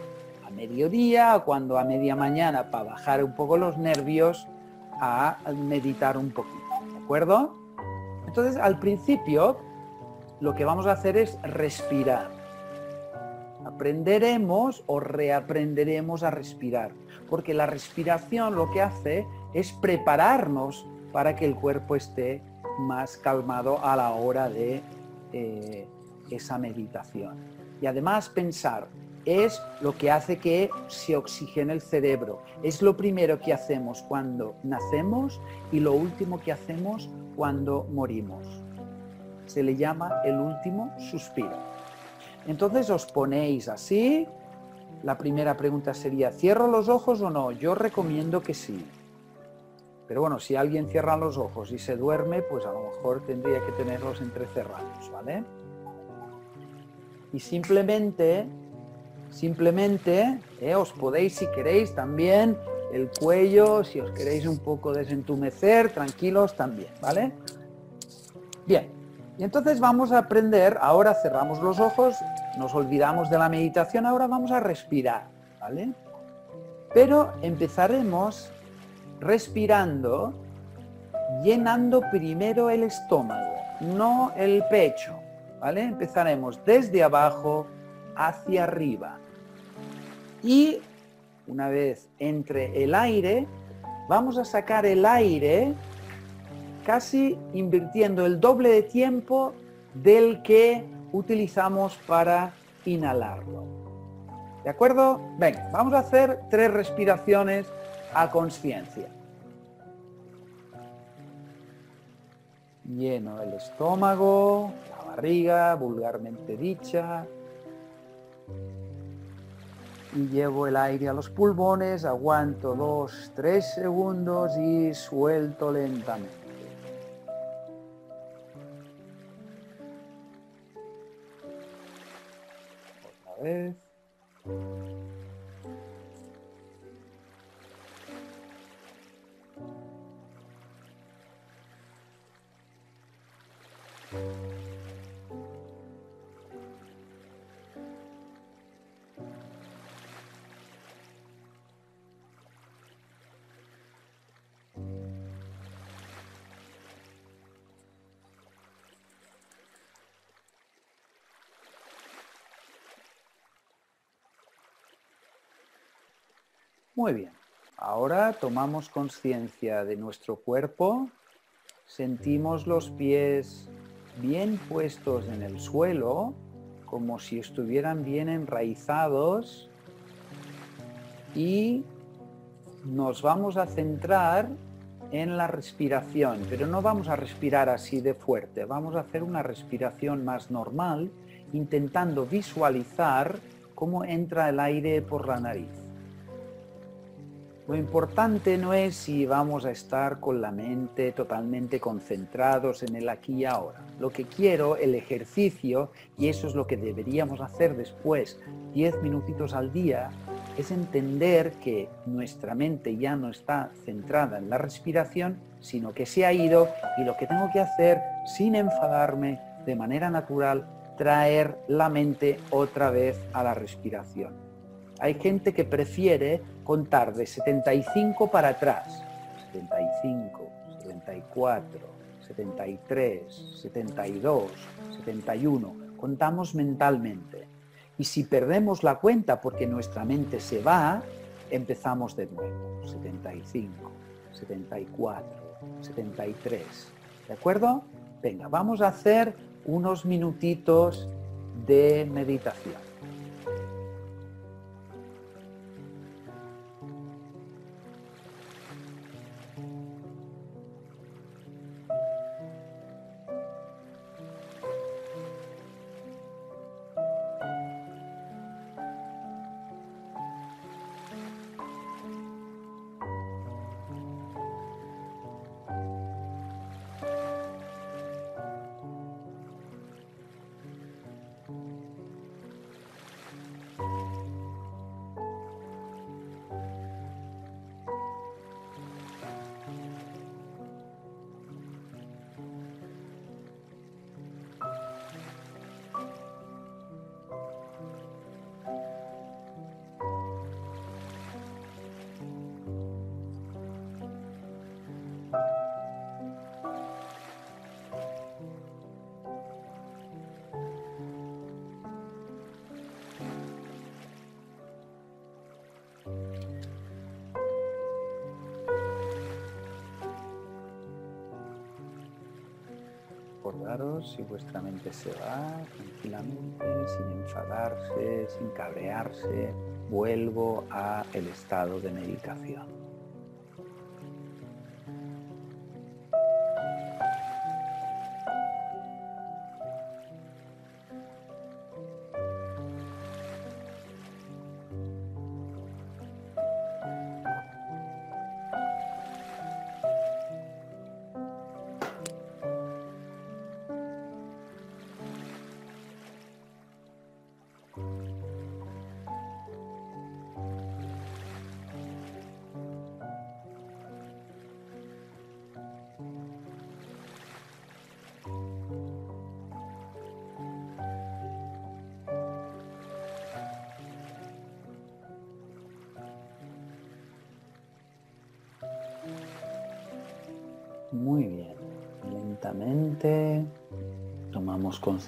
a mediodía, o cuando a media mañana para bajar un poco los nervios a meditar un poquito, ¿de acuerdo? Entonces al principio lo que vamos a hacer es respirar. Aprenderemos o reaprenderemos a respirar, porque la respiración lo que hace es prepararnos para que el cuerpo esté más calmado a la hora de eh, esa meditación. Y además pensar es lo que hace que se oxigene el cerebro. Es lo primero que hacemos cuando nacemos y lo último que hacemos cuando morimos. Se le llama el último suspiro. Entonces os ponéis así. La primera pregunta sería, ¿cierro los ojos o no? Yo recomiendo que sí. Pero bueno, si alguien cierra los ojos y se duerme, pues a lo mejor tendría que tenerlos entrecerrados, ¿vale? Y simplemente, simplemente, eh, os podéis, si queréis, también el cuello, si os queréis un poco desentumecer, tranquilos también, ¿vale? Bien, y entonces vamos a aprender, ahora cerramos los ojos, nos olvidamos de la meditación, ahora vamos a respirar, ¿vale? Pero empezaremos respirando, llenando primero el estómago, no el pecho. ¿Vale? Empezaremos desde abajo hacia arriba. Y una vez entre el aire, vamos a sacar el aire casi invirtiendo el doble de tiempo del que utilizamos para inhalarlo. ¿De acuerdo? Venga, vamos a hacer tres respiraciones a conciencia. Lleno el estómago, la barriga, vulgarmente dicha. Y llevo el aire a los pulmones, aguanto dos, tres segundos y suelto lentamente. Otra vez. Muy bien. Ahora tomamos conciencia de nuestro cuerpo, sentimos los pies bien puestos en el suelo, como si estuvieran bien enraizados y nos vamos a centrar en la respiración, pero no vamos a respirar así de fuerte, vamos a hacer una respiración más normal, intentando visualizar cómo entra el aire por la nariz. Lo importante no es si vamos a estar con la mente totalmente concentrados en el aquí y ahora. Lo que quiero, el ejercicio, y eso es lo que deberíamos hacer después, 10 minutitos al día, es entender que nuestra mente ya no está centrada en la respiración, sino que se ha ido y lo que tengo que hacer, sin enfadarme, de manera natural, traer la mente otra vez a la respiración. Hay gente que prefiere contar de 75 para atrás, 75, 74, 73, 72, 71, contamos mentalmente. Y si perdemos la cuenta porque nuestra mente se va, empezamos de nuevo. 75, 74, 73. ¿De acuerdo? Venga, vamos a hacer unos minutitos de meditación. Si vuestra mente se va tranquilamente, sin enfadarse, sin cabrearse. Vuelvo a el estado de meditación.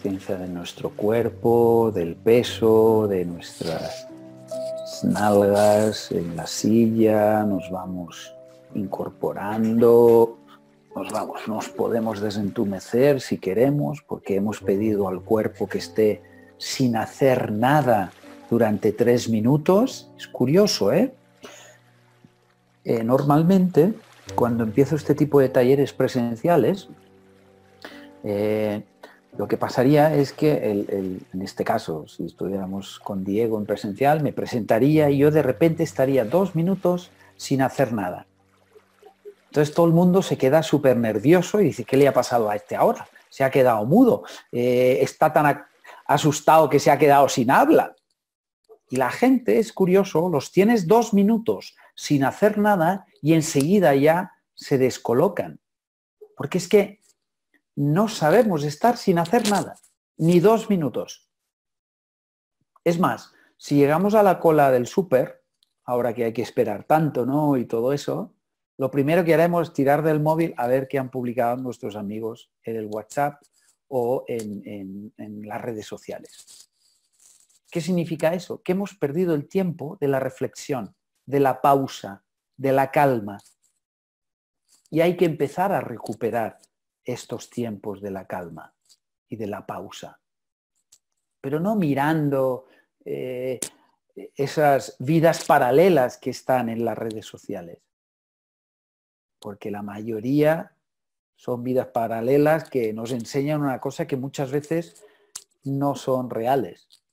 de nuestro cuerpo, del peso, de nuestras nalgas en la silla, nos vamos incorporando, nos vamos, nos podemos desentumecer si queremos, porque hemos pedido al cuerpo que esté sin hacer nada durante tres minutos. Es curioso, ¿eh? eh normalmente, cuando empiezo este tipo de talleres presenciales, eh, lo que pasaría es que en este caso, si estuviéramos con Diego en presencial, me presentaría y yo de repente estaría dos minutos sin hacer nada. Entonces todo el mundo se queda súper nervioso y dice, ¿qué le ha pasado a este ahora? Se ha quedado mudo, eh, está tan asustado que se ha quedado sin habla. Y la gente, es curioso, los tienes dos minutos sin hacer nada y enseguida ya se descolocan. Porque es que no sabemos estar sin hacer nada, ni dos minutos. Es más, si llegamos a la cola del súper, ahora que hay que esperar tanto, ¿no? Y todo eso, lo primero que haremos es tirar del móvil a ver qué han publicado nuestros amigos en el WhatsApp o en, en las redes sociales. ¿Qué significa eso? Que hemos perdido el tiempo de la reflexión, de la pausa, de la calma. Y hay que empezar a recuperar estos tiempos de la calma y de la pausa. Pero no mirando eh, esas vidas paralelas que están en las redes sociales. Porque la mayoría son vidas paralelas que nos enseñan una cosa que muchas veces no son reales.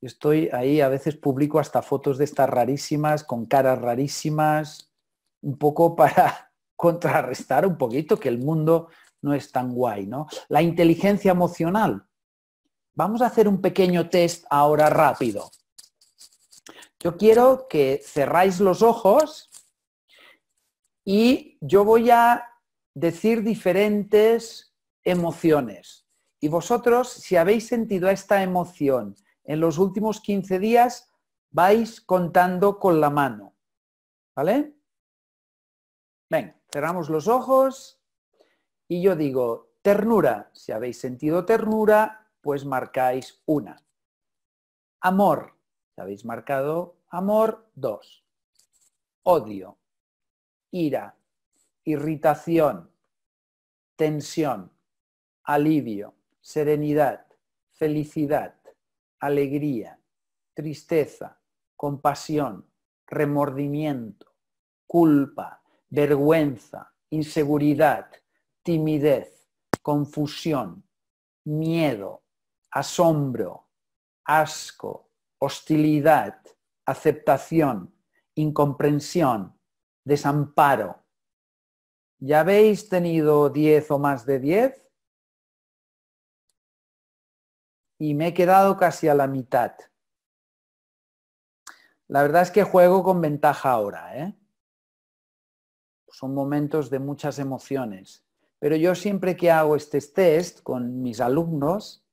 estoy ahí, a veces publico hasta fotos de estas rarísimas, con caras rarísimas, un poco para [LAUGHS] contrarrestar un poquito que el mundo no es tan guay, ¿no? La inteligencia emocional. Vamos a hacer un pequeño test ahora rápido. Yo quiero que cerráis los ojos y yo voy a decir diferentes emociones. Y vosotros, si habéis sentido esta emoción en los últimos 15 días, vais contando con la mano. ¿Vale? Venga, cerramos los ojos. Y yo digo, ternura, si habéis sentido ternura, pues marcáis una. Amor, si habéis marcado amor, dos. Odio, ira, irritación, tensión, alivio, serenidad, felicidad, alegría, tristeza, compasión, remordimiento, culpa, vergüenza, inseguridad, timidez, confusión, miedo, asombro, asco, hostilidad, aceptación, incomprensión, desamparo. ¿Ya habéis tenido 10 o más de 10? Y me he quedado casi a la mitad. La verdad es que juego con ventaja ahora. ¿eh? Son momentos de muchas emociones. Pero yo siempre que hago este test con mis alumnos,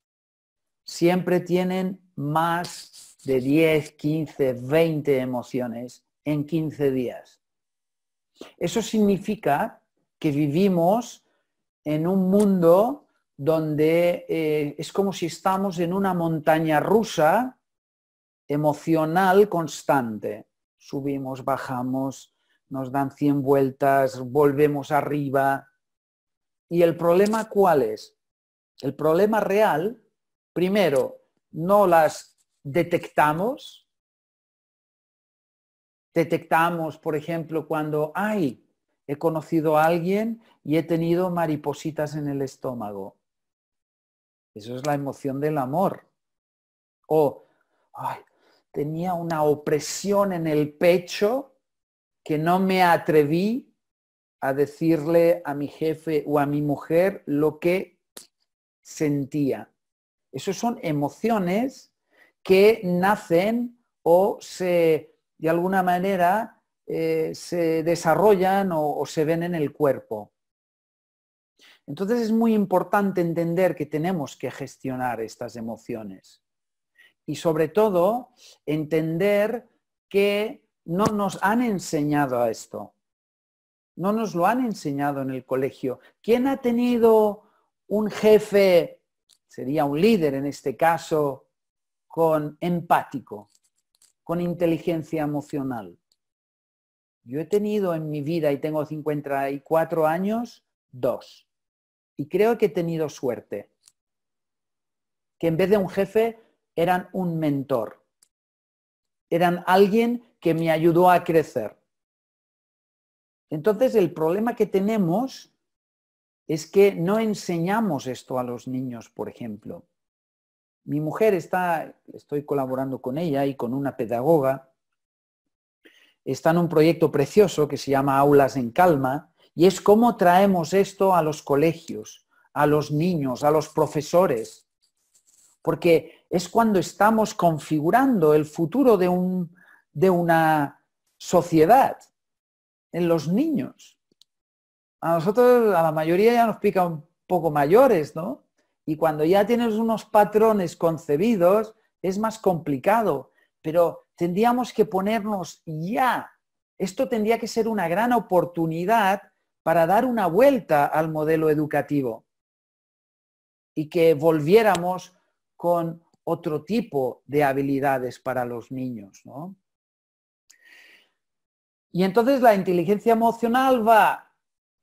siempre tienen más de 10, 15, 20 emociones en 15 días. Eso significa que vivimos en un mundo donde eh, es como si estamos en una montaña rusa emocional constante. Subimos, bajamos, nos dan 100 vueltas, volvemos arriba, ¿Y el problema cuál es? El problema real, primero, no las detectamos. Detectamos, por ejemplo, cuando, ay, he conocido a alguien y he tenido maripositas en el estómago. Eso es la emoción del amor. O, ay, tenía una opresión en el pecho que no me atreví a decirle a mi jefe o a mi mujer lo que sentía. Esas son emociones que nacen o se, de alguna manera, eh, se desarrollan o se ven en el cuerpo. Entonces es muy importante entender que tenemos que gestionar estas emociones y sobre todo entender que no nos han enseñado a esto. No nos lo han enseñado en el colegio. ¿Quién ha tenido un jefe, sería un líder en este caso, con empático, con inteligencia emocional? Yo he tenido en mi vida, y tengo 54 años, dos. Y creo que he tenido suerte. Que en vez de un jefe, eran un mentor. Eran alguien que me ayudó a crecer. Entonces, el problema que tenemos es que no enseñamos esto a los niños, por ejemplo. Mi mujer está, estoy colaborando con ella y con una pedagoga, está en un proyecto precioso que se llama Aulas en Calma, y es cómo traemos esto a los colegios, a los niños, a los profesores, porque es cuando estamos configurando el futuro de, de una sociedad en los niños. A nosotros, a la mayoría ya nos pica un poco mayores, ¿no? Y cuando ya tienes unos patrones concebidos, es más complicado, pero tendríamos que ponernos ya. Esto tendría que ser una gran oportunidad para dar una vuelta al modelo educativo y que volviéramos con otro tipo de habilidades para los niños. ¿no? Y entonces la inteligencia emocional va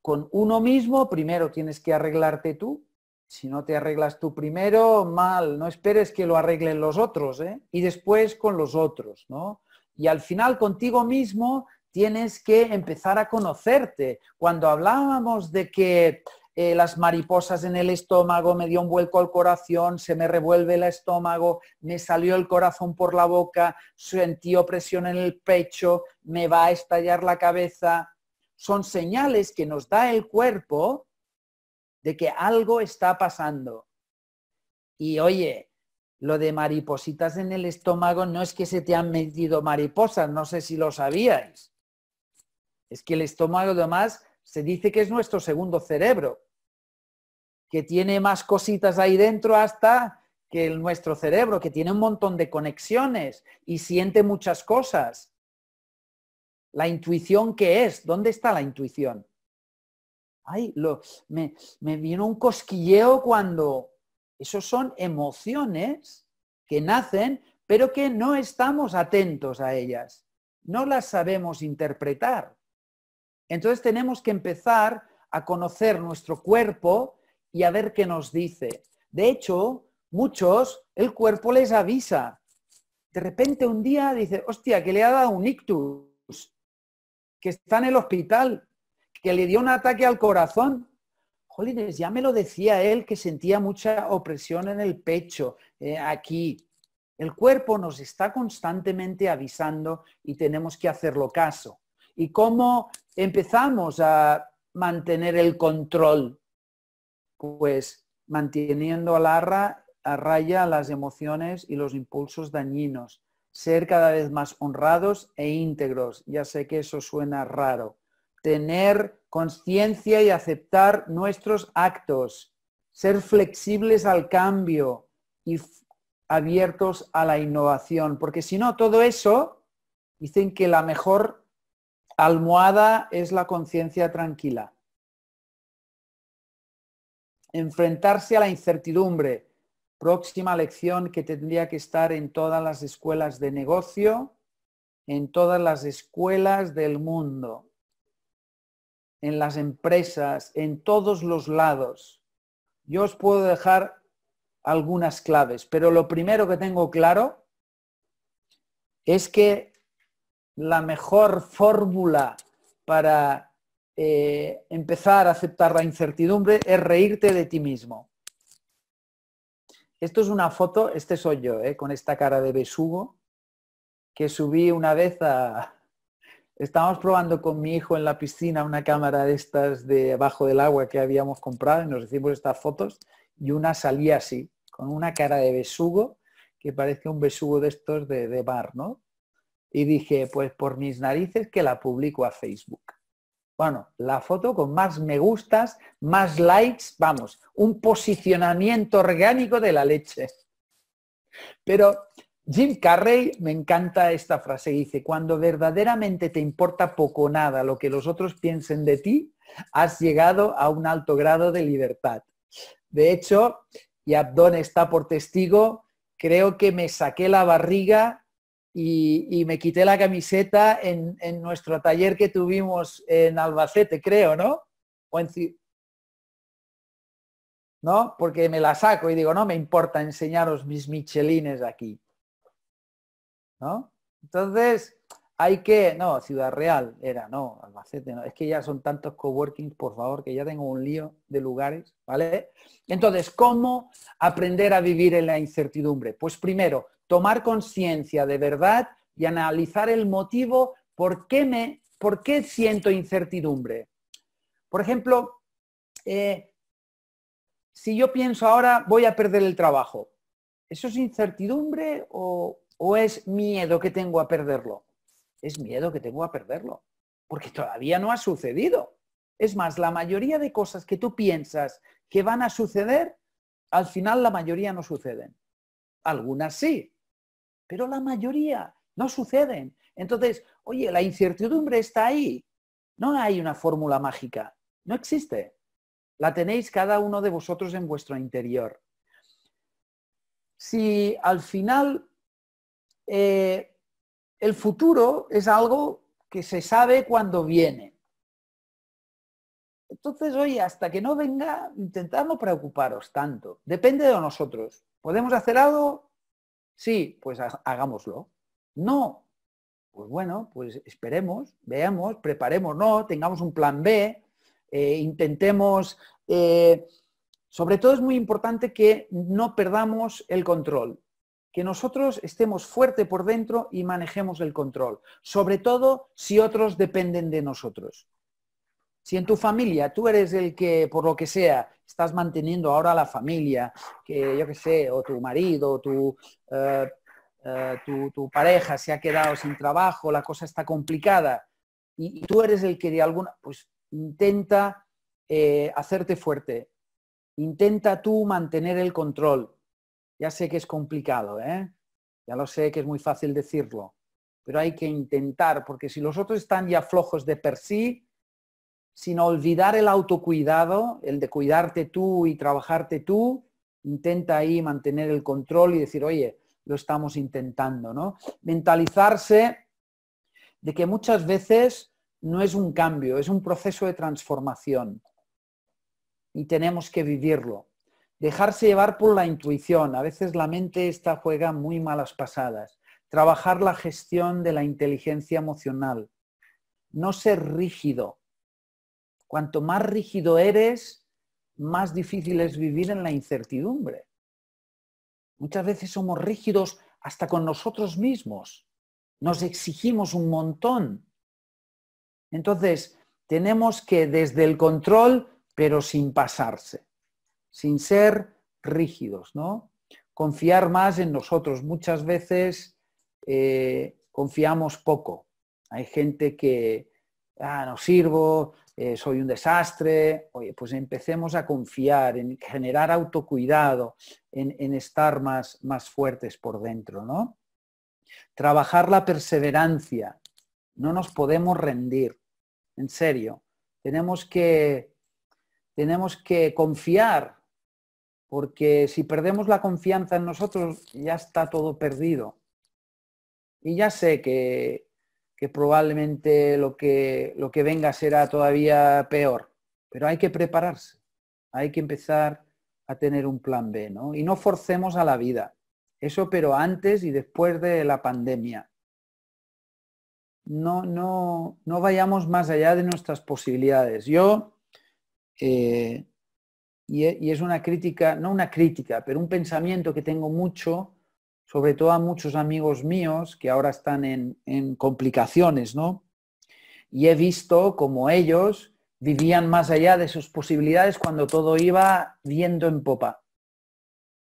con uno mismo, primero tienes que arreglarte tú. Si no te arreglas tú primero, mal, no esperes que lo arreglen los otros, ¿eh? Y después con los otros, ¿no? Y al final contigo mismo tienes que empezar a conocerte. Cuando hablábamos de que eh, las mariposas en el estómago, me dio un vuelco al corazón, se me revuelve el estómago, me salió el corazón por la boca, sentí opresión en el pecho, me va a estallar la cabeza. Son señales que nos da el cuerpo de que algo está pasando. Y oye, lo de maripositas en el estómago no es que se te han metido mariposas, no sé si lo sabíais. Es que el estómago además se dice que es nuestro segundo cerebro, que tiene más cositas ahí dentro hasta que el, nuestro cerebro, que tiene un montón de conexiones y siente muchas cosas. ¿La intuición qué es? ¿Dónde está la intuición? Ay, me, viene vino un cosquilleo cuando... Esos son emociones que nacen, pero que no estamos atentos a ellas. No las sabemos interpretar. Entonces tenemos que empezar a conocer nuestro cuerpo y a ver qué nos dice. De hecho, muchos, el cuerpo les avisa. De repente un día dice, hostia, que le ha dado un ictus, que está en el hospital, que le dio un ataque al corazón. Jolines, ya me lo decía él que sentía mucha opresión en el pecho, eh, aquí. El cuerpo nos está constantemente avisando y tenemos que hacerlo caso. ¿Y cómo empezamos a mantener el control, pues manteniendo a, la, raya las emociones y los impulsos dañinos, ser cada vez más honrados e íntegros. Ya sé que eso suena raro. Tener conciencia y aceptar nuestros actos, ser flexibles al cambio y abiertos a la innovación, porque si no, todo eso, dicen que la mejor Almohada es la conciencia tranquila. Enfrentarse a la incertidumbre. Próxima lección que tendría que estar en todas las escuelas de negocio, en todas las escuelas del mundo, en las empresas, en todos los lados. Yo os puedo dejar algunas claves, pero lo primero que tengo claro es que la mejor fórmula para eh, empezar a aceptar la incertidumbre es reírte de ti mismo. Esto es una foto, este soy yo, eh, con esta cara de besugo, que subí una vez a... Estábamos probando con mi hijo en la piscina una cámara de estas de abajo del agua que habíamos comprado y nos hicimos estas fotos y una salía así, con una cara de besugo que parece un besugo de estos de, de bar, ¿no? y dije, pues por mis narices que la publico a Facebook. Bueno, la foto con más me gustas, más likes, vamos, un posicionamiento orgánico de la leche. Pero Jim Carrey me encanta esta frase, dice, cuando verdaderamente te importa poco o nada lo que los otros piensen de ti, has llegado a un alto grado de libertad. De hecho, y Abdón está por testigo, creo que me saqué la barriga y, me quité la camiseta en, en, nuestro taller que tuvimos en Albacete, creo, ¿no? O en, ¿No? Porque me la saco y digo, no me importa enseñaros mis michelines aquí. ¿No? Entonces, hay que, no, Ciudad Real era, no, Albacete, no, es que ya son tantos coworkings, por favor, que ya tengo un lío de lugares, ¿vale? Entonces, ¿cómo aprender a vivir en la incertidumbre? Pues primero, tomar conciencia de verdad y analizar el motivo por qué, me, por qué siento incertidumbre. Por ejemplo, eh, si yo pienso ahora voy a perder el trabajo, ¿eso es incertidumbre o, o es miedo que tengo a perderlo? Es miedo que tengo a perderlo, porque todavía no ha sucedido. Es más, la mayoría de cosas que tú piensas que van a suceder, al final la mayoría no suceden. Algunas sí, pero la mayoría no suceden. Entonces, oye, la incertidumbre está ahí. No hay una fórmula mágica, no existe. La tenéis cada uno de vosotros en vuestro interior. Si al final eh, el futuro es algo que se sabe cuando viene. Entonces, oye, hasta que no venga, intentad no preocuparos tanto. Depende de nosotros. Podemos hacer algo, Sí, pues hagámoslo. No. Pues bueno, pues esperemos, veamos, no, tengamos un plan B, eh, intentemos... Eh, sobre todo es muy importante que no perdamos el control, que nosotros estemos fuerte por dentro y manejemos el control, sobre todo si otros dependen de nosotros. Si en tu familia tú eres el que, por lo que sea, estás manteniendo ahora la familia, que yo qué sé, o tu marido, o eh, eh, tu, tu, pareja se ha quedado sin trabajo, la cosa está complicada, y, tú eres el que de alguna, pues intenta eh, hacerte fuerte, intenta tú mantener el control. Ya sé que es complicado, ¿eh? ya lo sé que es muy fácil decirlo, pero hay que intentar, porque si los otros están ya flojos de per sí, sin olvidar el autocuidado, el de cuidarte tú y trabajarte tú, intenta ahí mantener el control y decir, oye, lo estamos intentando, ¿no? Mentalizarse de que muchas veces no es un cambio, es un proceso de transformación y tenemos que vivirlo. Dejarse llevar por la intuición, a veces la mente esta juega muy malas pasadas. Trabajar la gestión de la inteligencia emocional. No ser rígido, Cuanto más rígido eres, más difícil es vivir en la incertidumbre. Muchas veces somos rígidos hasta con nosotros mismos. Nos exigimos un montón. Entonces, tenemos que desde el control, pero sin pasarse, sin ser rígidos, ¿no? Confiar más en nosotros. Muchas veces eh, confiamos poco. Hay gente que, ah, no sirvo, eh, soy un desastre, oye, pues empecemos a confiar, en generar autocuidado, en, en estar más, más fuertes por dentro, ¿no? Trabajar la perseverancia, no nos podemos rendir, en serio, tenemos que, tenemos que confiar, porque si perdemos la confianza en nosotros, ya está todo perdido. Y ya sé que que probablemente lo que, lo que venga será todavía peor. Pero hay que prepararse, hay que empezar a tener un plan B, ¿no? Y no forcemos a la vida. Eso, pero antes y después de la pandemia. No, no, no vayamos más allá de nuestras posibilidades. Yo, eh, y es una crítica, no una crítica, pero un pensamiento que tengo mucho, sobre todo a muchos amigos míos que ahora están en, complicaciones, ¿no? Y he visto como ellos vivían más allá de sus posibilidades cuando todo iba viendo en popa,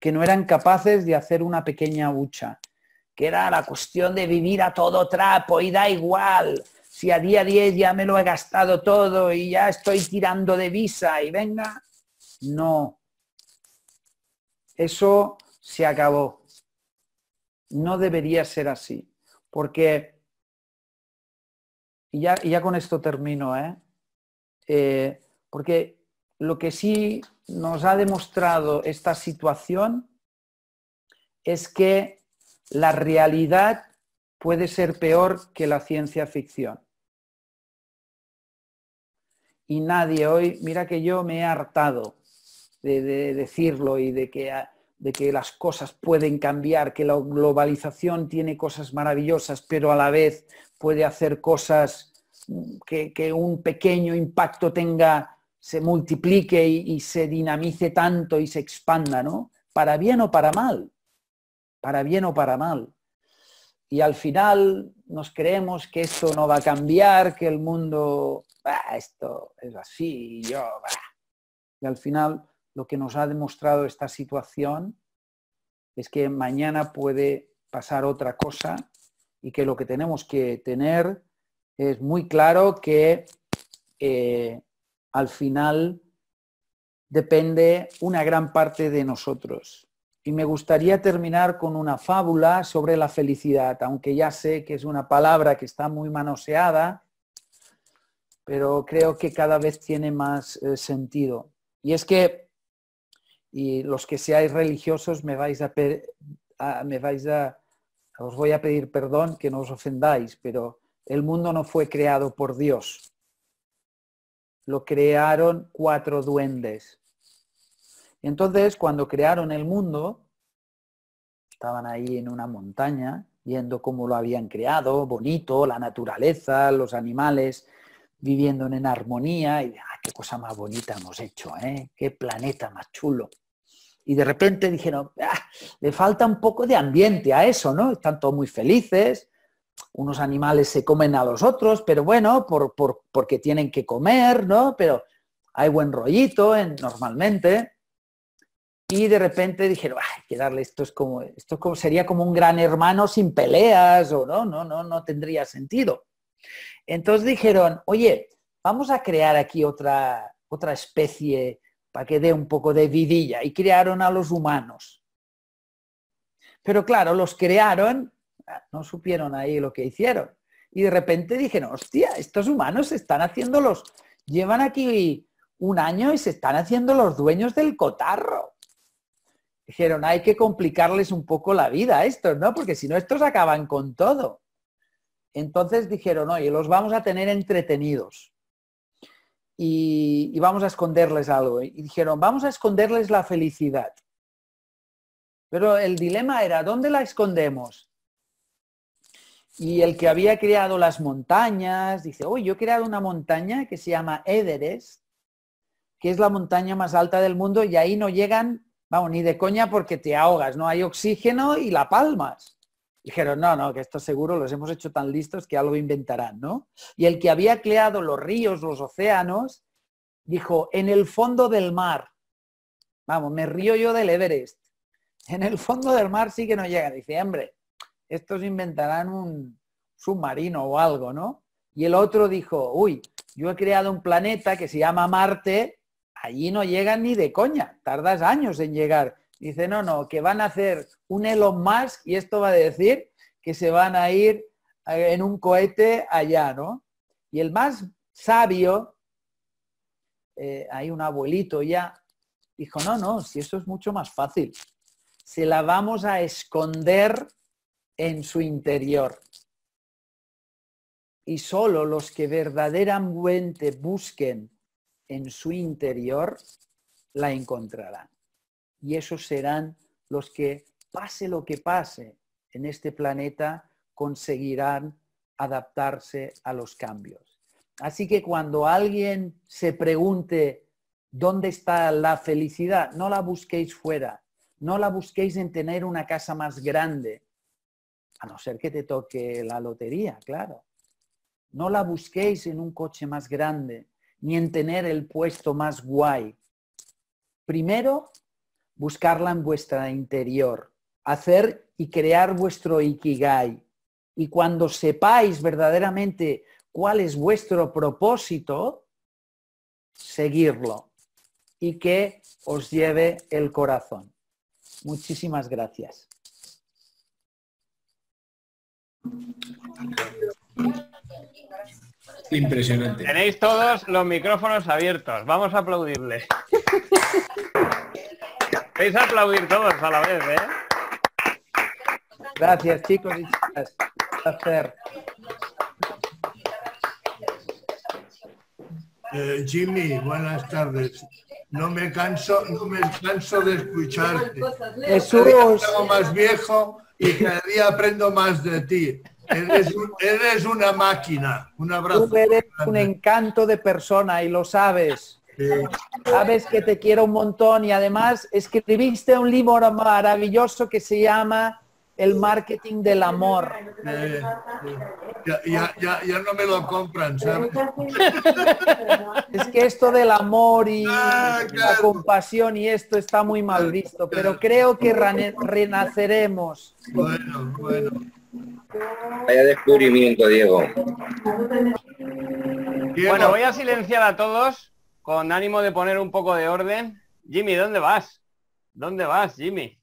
que no eran capaces de hacer una pequeña hucha, que era la cuestión de vivir a todo trapo y da igual, si a día 10 ya me lo he gastado todo y ya estoy tirando de visa y venga, no, eso se acabó. No debería ser así, porque, y ya, con esto termino, ¿eh? Eh, porque lo que sí nos ha demostrado esta situación es que la realidad puede ser peor que la ciencia ficción. Y nadie hoy, mira que yo me he hartado de decirlo y de que de que las cosas pueden cambiar, que la globalización tiene cosas maravillosas, pero a la vez puede hacer cosas mm, que, un pequeño impacto tenga, se multiplique y, se dinamice tanto y se expanda, ¿no? Para bien o para mal, para bien o para mal. Y al final nos creemos que esto no va a cambiar, que el mundo, esto es así, y yo, y al final lo que nos ha demostrado esta situación es que mañana puede pasar otra cosa y que lo que tenemos que tener es muy claro que eh, al final depende una gran parte de nosotros. Y me gustaría terminar con una fábula sobre la felicidad, aunque ya sé que es una palabra que está muy manoseada, pero creo que cada vez tiene más eh, sentido. Y es que y los que seáis religiosos me vais a, me vais a os voy a pedir perdón que no os ofendáis, pero el mundo no fue creado por Dios. Lo crearon cuatro duendes. Entonces, cuando crearon el mundo, estaban ahí en una montaña, viendo cómo lo habían creado, bonito, la naturaleza, los animales, viviendo en armonía, y ah, qué cosa más bonita hemos hecho, ¿eh? qué planeta más chulo y de repente dijeron, ah, le falta un poco de ambiente a eso, ¿no? Están todos muy felices, unos animales se comen a los otros, pero bueno, porque tienen que comer, ¿no? Pero hay buen rollito en, normalmente. Y de repente dijeron, hay que darle, esto es como, esto como, sería como un gran hermano sin peleas, o no, no, no, no tendría sentido. Entonces dijeron, oye, vamos a crear aquí otra, otra especie para que dé un poco de vidilla, y crearon a los humanos. Pero claro, los crearon, ah, no supieron ahí lo que hicieron. Y de repente dijeron, hostia, estos humanos se están haciendo los, llevan aquí un año y se están haciendo los dueños del cotarro. Dijeron, hay que complicarles un poco la vida a estos, ¿no? Porque si no, estos acaban con todo. Entonces dijeron, oye, los vamos a tener entretenidos y, vamos a esconderles algo. Y dijeron, vamos a esconderles la felicidad. Pero el dilema era, ¿dónde la escondemos? Y el que había creado las montañas, dice, uy, yo he creado una montaña que se llama Éderes, que es la montaña más alta del mundo y ahí no llegan, vamos, ni de coña porque te ahogas, no hay oxígeno y la palmas dijeron, no, no, que esto seguro los hemos hecho tan listos que algo inventarán, ¿no? Y el que había creado los ríos, los océanos, dijo, en el fondo del mar, vamos, me río yo del Everest, en el fondo del mar sí que no llega, dice, hombre, estos inventarán un submarino o algo, ¿no? Y el otro dijo, uy, yo he creado un planeta que se llama Marte, allí no llegan ni de coña, tardas años en llegar. Dice, no, no, que van a hacer un Elon Musk y esto va a decir que se van a ir eh, en un cohete allá, ¿no? Y el más sabio, eh, hay un abuelito ya, dijo, no, no, si eso es mucho más fácil. Se la vamos a esconder en su interior. Y solo los que verdaderamente busquen en su interior la encontrarán y esos serán los que, pase lo que pase en este planeta, conseguirán adaptarse a los cambios. Así que cuando alguien se pregunte dónde está la felicidad, no la busquéis fuera, no la busquéis en tener una casa más grande, a no ser que te toque la lotería, claro. No la busquéis en un coche más grande, ni en tener el puesto más guay. Primero, buscarla en vuestra interior, hacer y crear vuestro ikigai. Y cuando sepáis verdaderamente cuál es vuestro propósito, seguirlo y que os lleve el corazón. Muchísimas gracias. Impresionante. Tenéis todos los micrófonos abiertos. Vamos a aplaudirle. [LAUGHS] aplaudir todos a la vez, ¿eh? Gracias, chicos y chicas. Eh, Jimmy, buenas tardes. No me canso, no me canso de escucharte. un Estoy más viejo y cada día aprendo más de ti. Eres, una máquina. Un abrazo. eres un encanto de persona y lo sabes. Sabes que te quiero un montón y además escribiste un libro maravilloso que se llama El marketing del amor. Eh, ya, no me lo compran, Es que esto del amor y ah, la compasión y esto está muy mal visto, pero creo que renaceremos. Bueno, bueno. Vaya descubrimiento, Diego. Bueno, voy a silenciar a todos con ánimo de poner un poco de orden. Jimmy, ¿dónde vas? ¿Dónde vas, Jimmy?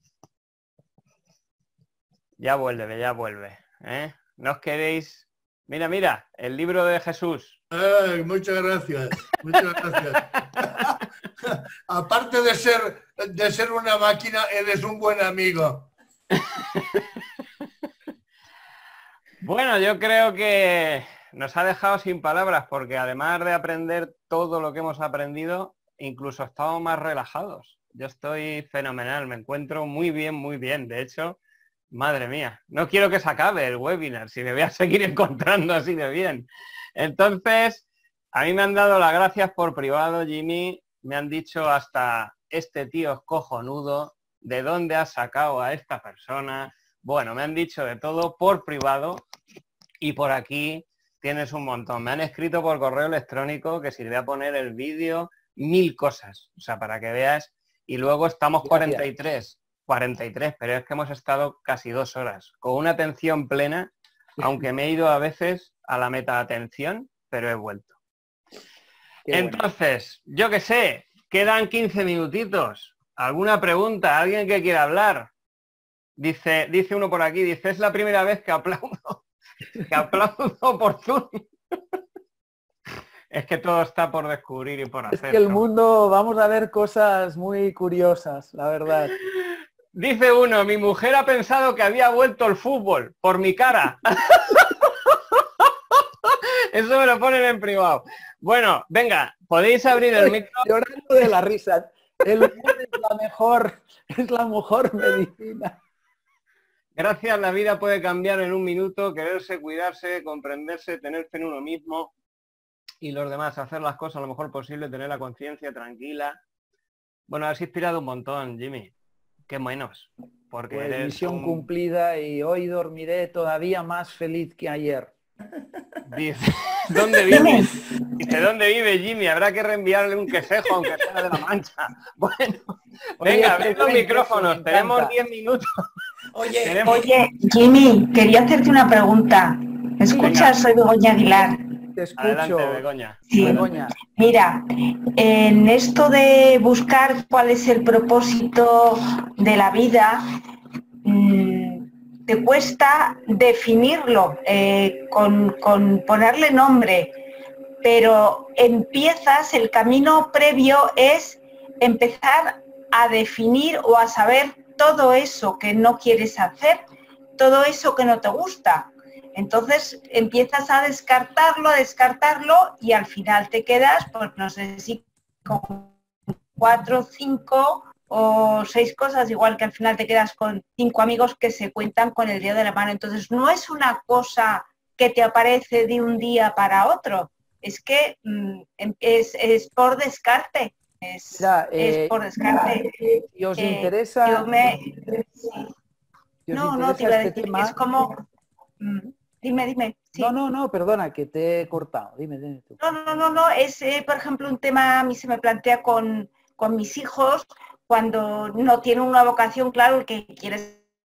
Ya vuelve, ya vuelve. ¿eh? No os queréis. Mira, mira, el libro de Jesús. Eh, muchas gracias, muchas gracias. [LAUGHS] Aparte de ser, de ser una máquina, eres un buen amigo. [LAUGHS] bueno, yo creo que nos ha dejado sin palabras porque además de aprender todo lo que hemos aprendido, incluso estamos más relajados. Yo estoy fenomenal, me encuentro muy bien, muy bien. De hecho, madre mía, no quiero que se acabe el webinar, si me voy a seguir [LAUGHS] encontrando así de bien. Entonces, a mí me han dado las gracias por privado, Jimmy. Me han dicho hasta este tío es cojonudo, de dónde has sacado a esta persona. Bueno, me han dicho de todo por privado y por aquí tienes un montón. Me han escrito por correo electrónico que sirve a poner el vídeo, mil cosas, o sea, para que veas. Y luego estamos 43, 43, pero es que hemos estado casi dos horas, con una atención plena, aunque me he ido a veces a la meta atención, pero he vuelto. Entonces, yo que sé, quedan 15 minutitos. ¿Alguna pregunta? ¿Alguien que quiera hablar? Dice, dice uno por aquí, dice, es la primera vez que aplaudo aplauso por tú. es que todo está por descubrir y por hacer. Es el mundo, vamos a ver cosas muy curiosas, la verdad. Dice uno, mi mujer ha pensado que había vuelto el fútbol por mi cara. [LAUGHS] Eso me lo ponen en privado. Bueno, venga, podéis abrir el micro. Llorando de la risa. El humor es la mejor, es la mejor medicina. Gracias, la vida puede cambiar en un minuto, quererse, cuidarse, comprenderse, tener fe en uno mismo y los demás, hacer las cosas lo mejor posible, tener la conciencia tranquila. Bueno, has inspirado un montón, Jimmy. Qué menos. Porque pues, misión cumplida y hoy dormiré todavía más feliz que ayer. [LAUGHS] Dice, [LAUGHS] ¿dónde vive? Dice, ¿dónde vive Jimmy? Habrá que reenviarle un quesejo, aunque sea de la mancha. [LAUGHS] Bueno, venga, abriendo los micrófonos, tenemos 10 minutos. Oye, Jimmy, quería hacerte una pregunta. Escucha, escuchas? Soy Begoña Aguilar. Te escucho. Begoña. Mira, en esto de buscar cuál es el propósito de la vida, mm, cuesta definirlo, eh, con, ponerle nombre, pero empiezas, el camino previo es empezar a definir o a saber todo eso que no quieres hacer, todo eso que no te gusta. Entonces empiezas a descartarlo, a descartarlo y al final te quedas, por pues, no sé si con cuatro cinco o seis cosas, igual que al final te quedas con cinco amigos que se cuentan con el día de la mano. Entonces, no es una cosa que te aparece de un día para otro, es que mm, em, es, es, por descarte. Es, eh, por descarte. Eh, y os eh, interesa. no, no, te iba a este decir, es como. Mm, dime, dime. No, no, no, perdona, que te he cortado. Dime, No, no, no, no, es, por ejemplo, un tema a mí se me plantea con, con mis hijos cuando no tiene una vocación, claro, el que quiere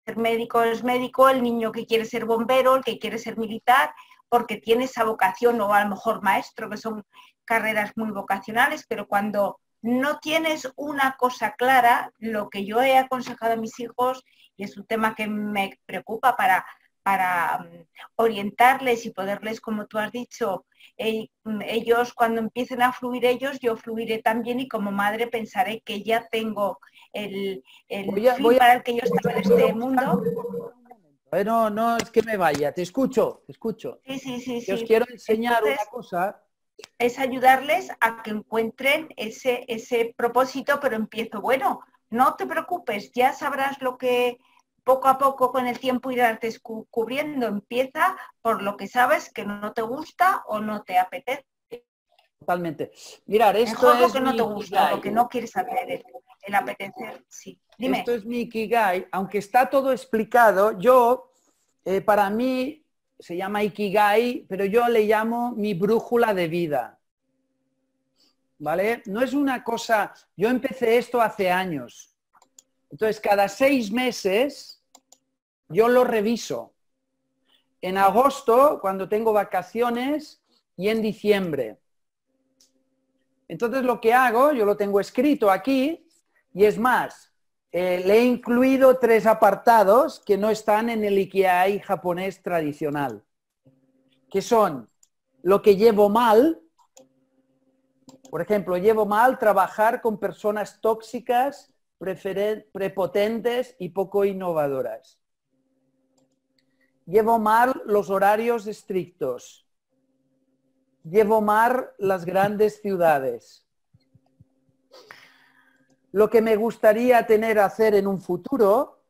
ser médico es médico, el niño que quiere ser bombero, el que quiere ser militar, porque tiene esa vocación, o a lo mejor maestro, que son carreras muy vocacionales, pero cuando no tienes una cosa clara, lo que yo he aconsejado a mis hijos, y es un tema que me preocupa para para mm, orientarles y poderles, como tú has dicho, mm, ellos cuando empiecen a fluir ellos, yo fluiré también y como madre pensaré que ya tengo el, el fin para el que yo estaba en este mundo. ¿eh? No, no es que me vaya, te escucho, te escucho. Sí, sí, sí. sí. os quiero enseñar una cosa. Es ayudarles a que encuentren ese, ese propósito, pero empiezo, bueno, no te preocupes, ya sabrás lo que poco a poco con el tiempo irás descubriendo. Empieza por lo que sabes que no te gusta o no te apetece. Totalmente. Mirar, esto es lo que no te gusta, lo que no quieres hacer, el, apetecer, sí. Dime. Esto es mi ikigai, aunque está todo explicado, yo, eh, para mí, se llama ikigai, pero yo le llamo mi brújula de vida. ¿Vale? No es una cosa, yo empecé esto hace años, entonces, cada seis meses yo lo reviso. En agosto, cuando tengo vacaciones, y en diciembre. Entonces, lo que hago, yo lo tengo escrito aquí, y es más, eh, le he incluido tres apartados que no están en el Ikigai japonés tradicional, que son lo que llevo mal, por ejemplo, llevo mal trabajar con personas tóxicas prepotentes y poco innovadoras. Llevo mal los horarios estrictos. Llevo mal las grandes ciudades. Lo que me gustaría tener hacer en un futuro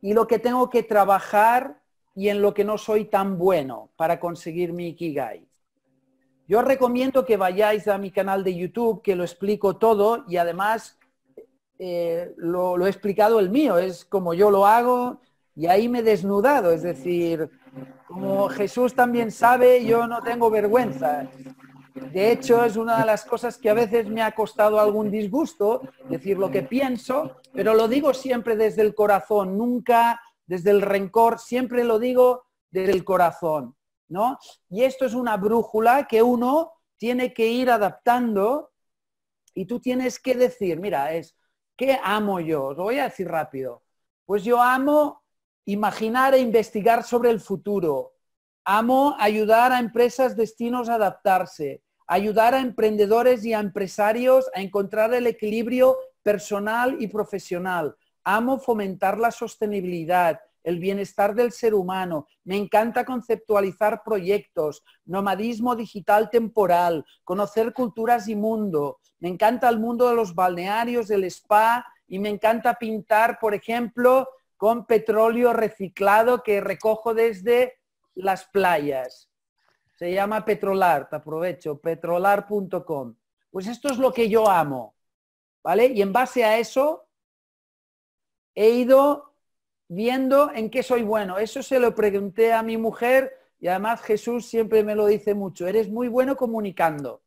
y lo que tengo que trabajar y en lo que no soy tan bueno para conseguir mi Ikigai. Yo recomiendo que vayáis a mi canal de YouTube, que lo explico todo y además eh, lo, he explicado el mío, es como yo lo hago y ahí me he desnudado, es decir, como Jesús también sabe, yo no tengo vergüenza. De hecho, es una de las cosas que a veces me ha costado algún disgusto, decir lo que pienso, pero lo digo siempre desde el corazón, nunca desde el rencor, siempre lo digo desde el corazón, ¿no? Y esto es una brújula que uno tiene que ir adaptando y tú tienes que decir, mira, es ¿Qué amo yo? Os lo voy a decir rápido. Pues yo amo imaginar e investigar sobre el futuro. Amo ayudar a empresas destinos a adaptarse, ayudar a emprendedores y a empresarios a encontrar el equilibrio personal y profesional. Amo fomentar la sostenibilidad, el bienestar del ser humano. Me encanta conceptualizar proyectos, nomadismo digital temporal, conocer culturas y mundo. Me encanta el mundo de los balnearios, del spa y me encanta pintar, por ejemplo, con petróleo reciclado que recojo desde las playas. Se llama Petrolar, te aprovecho, petrolar.com. Pues esto es lo que yo amo, ¿vale? Y en base a eso he ido viendo en qué soy bueno. Eso se lo pregunté a mi mujer y además Jesús siempre me lo dice mucho, eres muy bueno comunicando.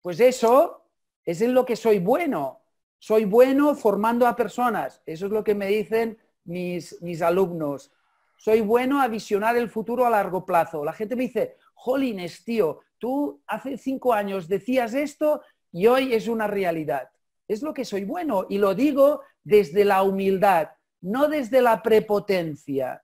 Pues eso es en lo que soy bueno. Soy bueno formando a personas. Eso es lo que me dicen mis, mis alumnos. Soy bueno a visionar el futuro a largo plazo. La gente me dice, jolines, tío, tú hace cinco años decías esto y hoy es una realidad. Es lo que soy bueno y lo digo desde la humildad, no desde la prepotencia.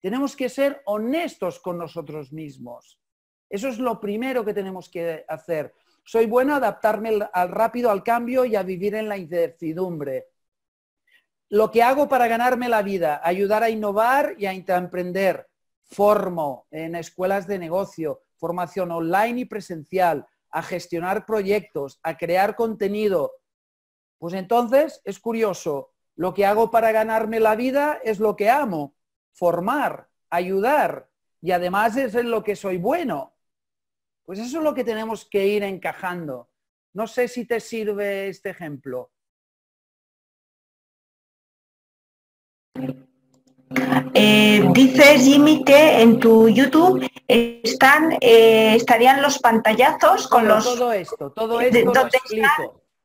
Tenemos que ser honestos con nosotros mismos. Eso es lo primero que tenemos que hacer. Soy bueno a adaptarme al rápido al cambio y a vivir en la incertidumbre. Lo que hago para ganarme la vida, ayudar a innovar y a emprender. Formo en escuelas de negocio, formación online y presencial, a gestionar proyectos, a crear contenido, pues entonces es curioso, lo que hago para ganarme la vida es lo que amo, formar, ayudar, y además es en lo que soy bueno. Pues eso es lo que tenemos que ir encajando. No sé si te sirve este ejemplo. Eh, dices, Jimmy, que en tu YouTube están, eh, estarían los pantallazos con los... Todo esto, todo esto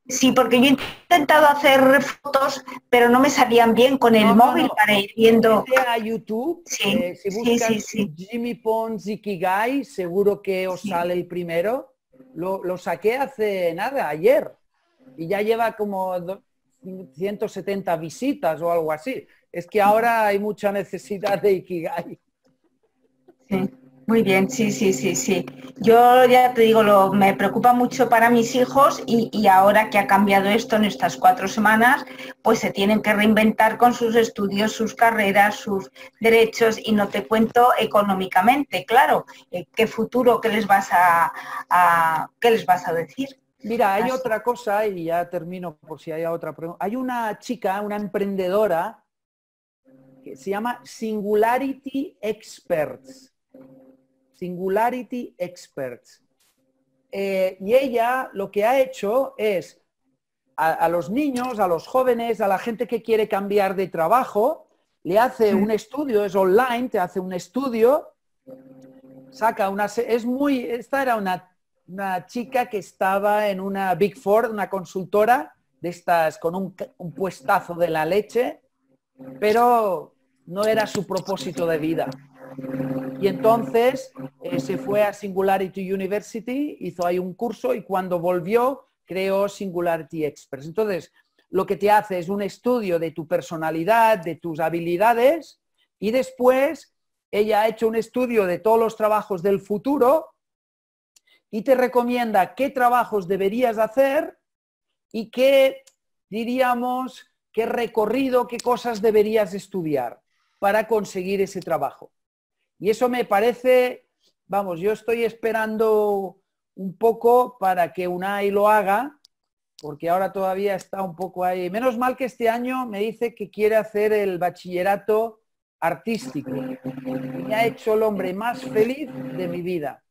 Sí, porque yo he intentado hacer fotos, pero no me salían bien con el móvil para ir viendo. A YouTube, eh, si buscan sí, Jimmy Pons y Kigai, seguro que os sale el primero. Lo, lo, saqué hace nada, ayer, y ya lleva como 170 visitas o algo así. Es que ahora hay mucha necesidad de Ikigai. Sí. Muy bien, sí, sí, sí, sí. Yo ya te digo, me preocupa mucho para mis hijos y, ahora que ha cambiado esto en estas cuatro semanas, pues se tienen que reinventar con sus estudios, sus carreras, sus derechos y no te cuento económicamente, claro, eh, qué futuro, qué les vas a, les vas a decir. Mira, hay otra cosa y ya termino por si hay otra pregunta. Hay una chica, una emprendedora que se llama Singularity Experts Singularity Experts. Eh, y ella lo que ha hecho es a, los niños, a los jóvenes, a la gente que quiere cambiar de trabajo, le hace un estudio, es online, te hace un estudio, saca una... Es muy... Esta era una, una chica que estaba en una Big Four, una consultora de estas con un puestazo de la leche, pero no era su propósito de vida. Y entonces eh, se fue a Singularity University, hizo ahí un curso y cuando volvió creó Singularity Express. Entonces, lo que te hace es un estudio de tu personalidad, de tus habilidades y después ella ha hecho un estudio de todos los trabajos del futuro y te recomienda qué trabajos deberías hacer y qué, diríamos, qué recorrido, qué cosas deberías estudiar para conseguir ese trabajo. Y eso me parece, vamos, yo estoy esperando un poco para que UNAI lo haga, porque ahora todavía está un poco ahí. Menos mal que este año me dice que quiere hacer el bachillerato artístico. Me ha hecho el hombre más feliz de mi vida,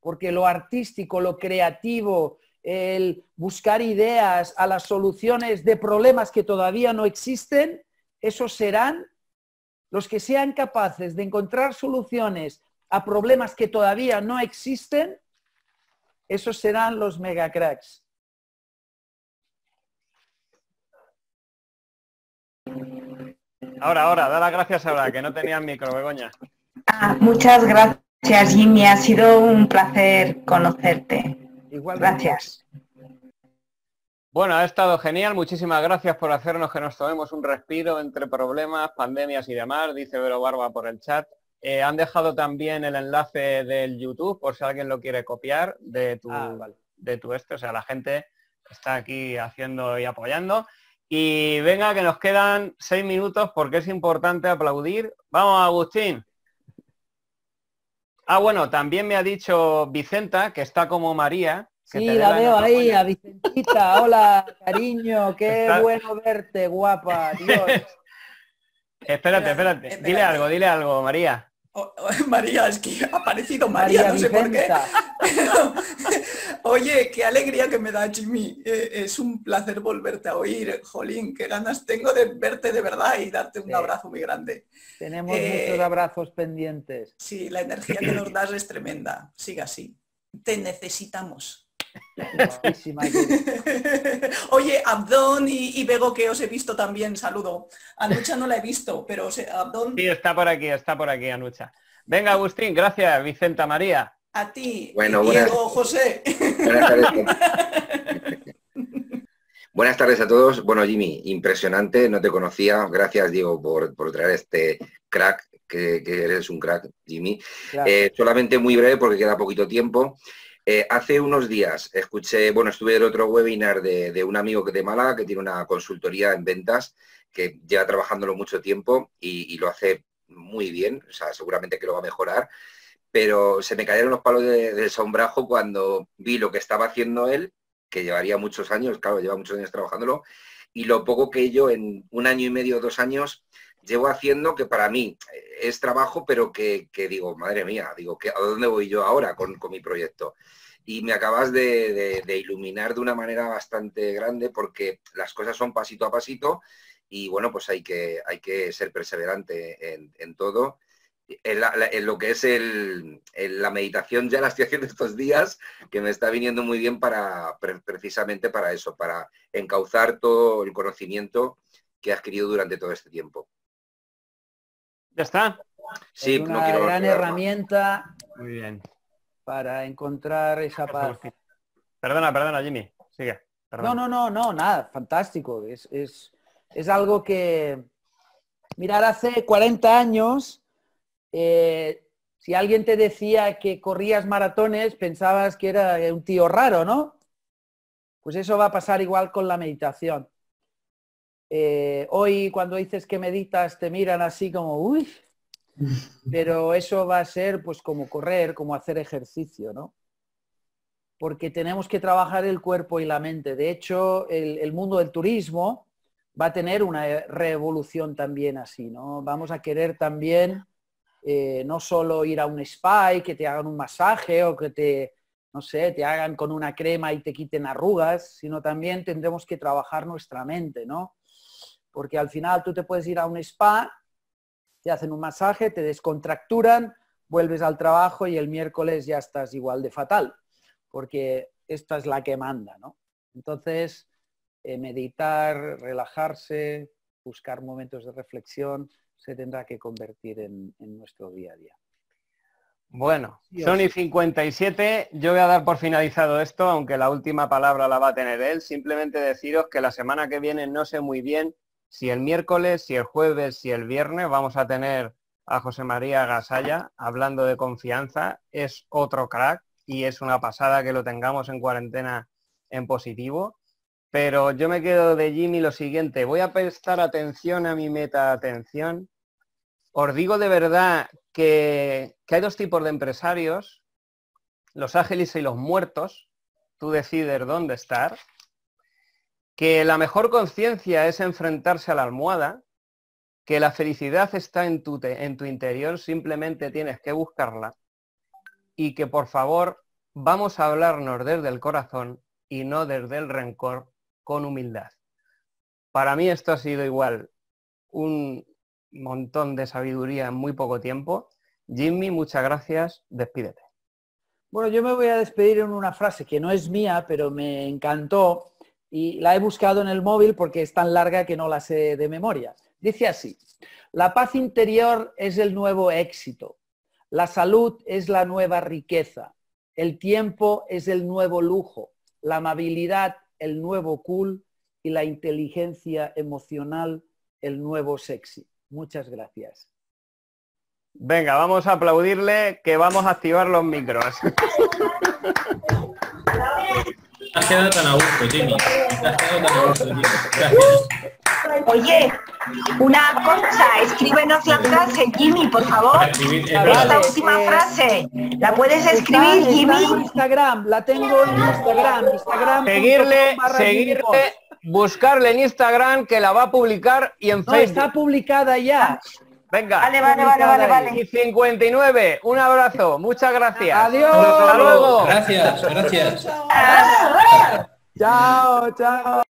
porque lo artístico, lo creativo, el buscar ideas a las soluciones de problemas que todavía no existen, esos serán los que sean capaces de encontrar soluciones a problemas que todavía no existen, esos serán los megacracks. Ahora, ahora, da las gracias ahora, que no tenían micro, Begoña. Ah, muchas gracias, Jimmy. Ha sido un placer conocerte. Igual. Gracias. Bueno, ha estado genial. Muchísimas gracias por hacernos que nos tomemos un respiro entre problemas, pandemias y demás, dice Vero Barba por el chat. Eh, han dejado también el enlace del YouTube, por si alguien lo quiere copiar, de tu, ah, de tu este. O sea, la gente está aquí haciendo y apoyando. Y venga, que nos quedan seis minutos porque es importante aplaudir. Vamos, Agustín. Ah, bueno, también me ha dicho Vicenta, que está como María, Sí, la veo ahí, a Vicentita. Hola, cariño, [LAUGHS] qué bueno verte, guapa. Dios. [LAUGHS] espérate, espérate, Dile algo, dile algo, María. [LAUGHS] María, es que ha aparecido María, no sé por qué. oye, qué alegría que me da Jimmy. Eh, es un placer volverte a oír. Jolín, qué ganas tengo de verte de verdad y darte un abrazo muy grande. Tenemos eh, muchos abrazos pendientes. Sí, la energía que nos das es tremenda. Siga así. Te necesitamos. [LAUGHS] Oye, Abdón y, Vego que os he visto también, saludo. Anucha no la he visto, pero Abdón... Sí, está por aquí, está por aquí, Anucha. Venga, Agustín, gracias, Vicenta María. A ti, bueno, José. [LAUGHS] Buenas tardes. a todos. Bueno, Jimmy, impresionante, no te conocía. Gracias, Diego, por, traer este crack, que, eres un crack, Jimmy. Eh, solamente muy breve porque queda poquito tiempo. Eh, hace unos días escuché, bueno, estuve en otro webinar de, un amigo de Málaga que tiene una consultoría en ventas que lleva trabajándolo mucho tiempo y, lo hace muy bien, o sea, seguramente que lo va a mejorar, pero se me cayeron los palos de, del sombrajo cuando vi lo que estaba haciendo él, que llevaría muchos años, claro, lleva muchos años trabajándolo, y lo poco que yo en un año y medio, dos años, llevo haciendo que para mí eh, es trabajo, pero que, digo, madre mía, digo, ¿a dónde voy yo ahora con, mi proyecto? Y me acabas de, iluminar de una manera bastante grande porque las cosas son pasito a pasito y bueno, pues hay que, hay que ser perseverante en, todo. En, lo que es la meditación ya la estoy haciendo estos días, que me está viniendo muy bien para, precisamente para eso, para encauzar todo el conocimiento que he adquirido durante todo este tiempo. Ya está. Sí, pues una no gran herramienta Muy bien. para encontrar esa paz. Perdona, perdona, Jimmy. Sigue. No, no, no, no, nada, fantástico. Es, es, algo que, mirar, hace 40 años, eh, si alguien te decía que corrías maratones, pensabas que era un tío raro, ¿no? Pues eso va a pasar igual con la meditación. Eh, hoy cuando dices que meditas te miran así como, uy, [LAUGHS] pero eso va a ser pues como correr, como hacer ejercicio, ¿no? Porque tenemos que trabajar el cuerpo y la mente. De hecho, el, mundo del turismo va a tener una revolución también así, ¿no? Vamos a querer también eh, no solo ir a un spa y que te hagan un masaje o que te, no sé, te hagan con una crema y te quiten arrugas, sino también tendremos que trabajar nuestra mente, ¿no? porque al final tú te puedes ir a un spa, te hacen un masaje, te descontracturan, vuelves al trabajo y el miércoles ya estás igual de fatal, porque esta es la que manda, ¿no? Entonces, eh, meditar, relajarse, buscar momentos de reflexión, se tendrá que convertir en, en nuestro día a día. Bueno, Sony 57, yo voy a dar por finalizado esto, aunque la última palabra la va a tener él. Simplemente deciros que la semana que viene no sé muy bien si el miércoles, si el jueves, si el viernes vamos a tener a José María Gasalla hablando de confianza. Es otro crack y es una pasada que lo tengamos en cuarentena en positivo. Pero yo me quedo de Jimmy lo siguiente, voy a prestar atención a mi meta atención. Os digo de verdad que, hay dos tipos de empresarios, los ágiles y los muertos. Tú decides dónde estar que la mejor conciencia es enfrentarse a la almohada, que la felicidad está en tu, en tu interior, simplemente tienes que buscarla y que por favor vamos a hablarnos desde el corazón y no desde el rencor con humildad. Para mí esto ha sido igual un montón de sabiduría en muy poco tiempo. Jimmy, muchas gracias, despídete. Bueno, yo me voy a despedir en una frase que no es mía, pero me encantó y la he buscado en el móvil porque es tan larga que no la sé de memoria. Dice así, la paz interior es el nuevo éxito, la salud es la nueva riqueza, el tiempo es el nuevo lujo, la amabilidad el nuevo cool y la inteligencia emocional el nuevo sexy. Muchas gracias. Venga, vamos a aplaudirle que vamos a activar los micros. [LAUGHS] has quedado tan a Jimmy. Oye, una cosa, escríbenos la frase, Jimmy, por favor. Eh, Esta última frase, ¿la puedes escribir, Jimmy? en Instagram, la tengo en Instagram. Instagram seguirle, seguirle, buscarle en Instagram que la va a publicar y en Facebook. Está publicada ya. Venga. Vale, vale, vale, vale, vale. Y 59. Un abrazo. Muchas gracias. Adiós. Hasta luego. Gracias, gracias. chao, chao.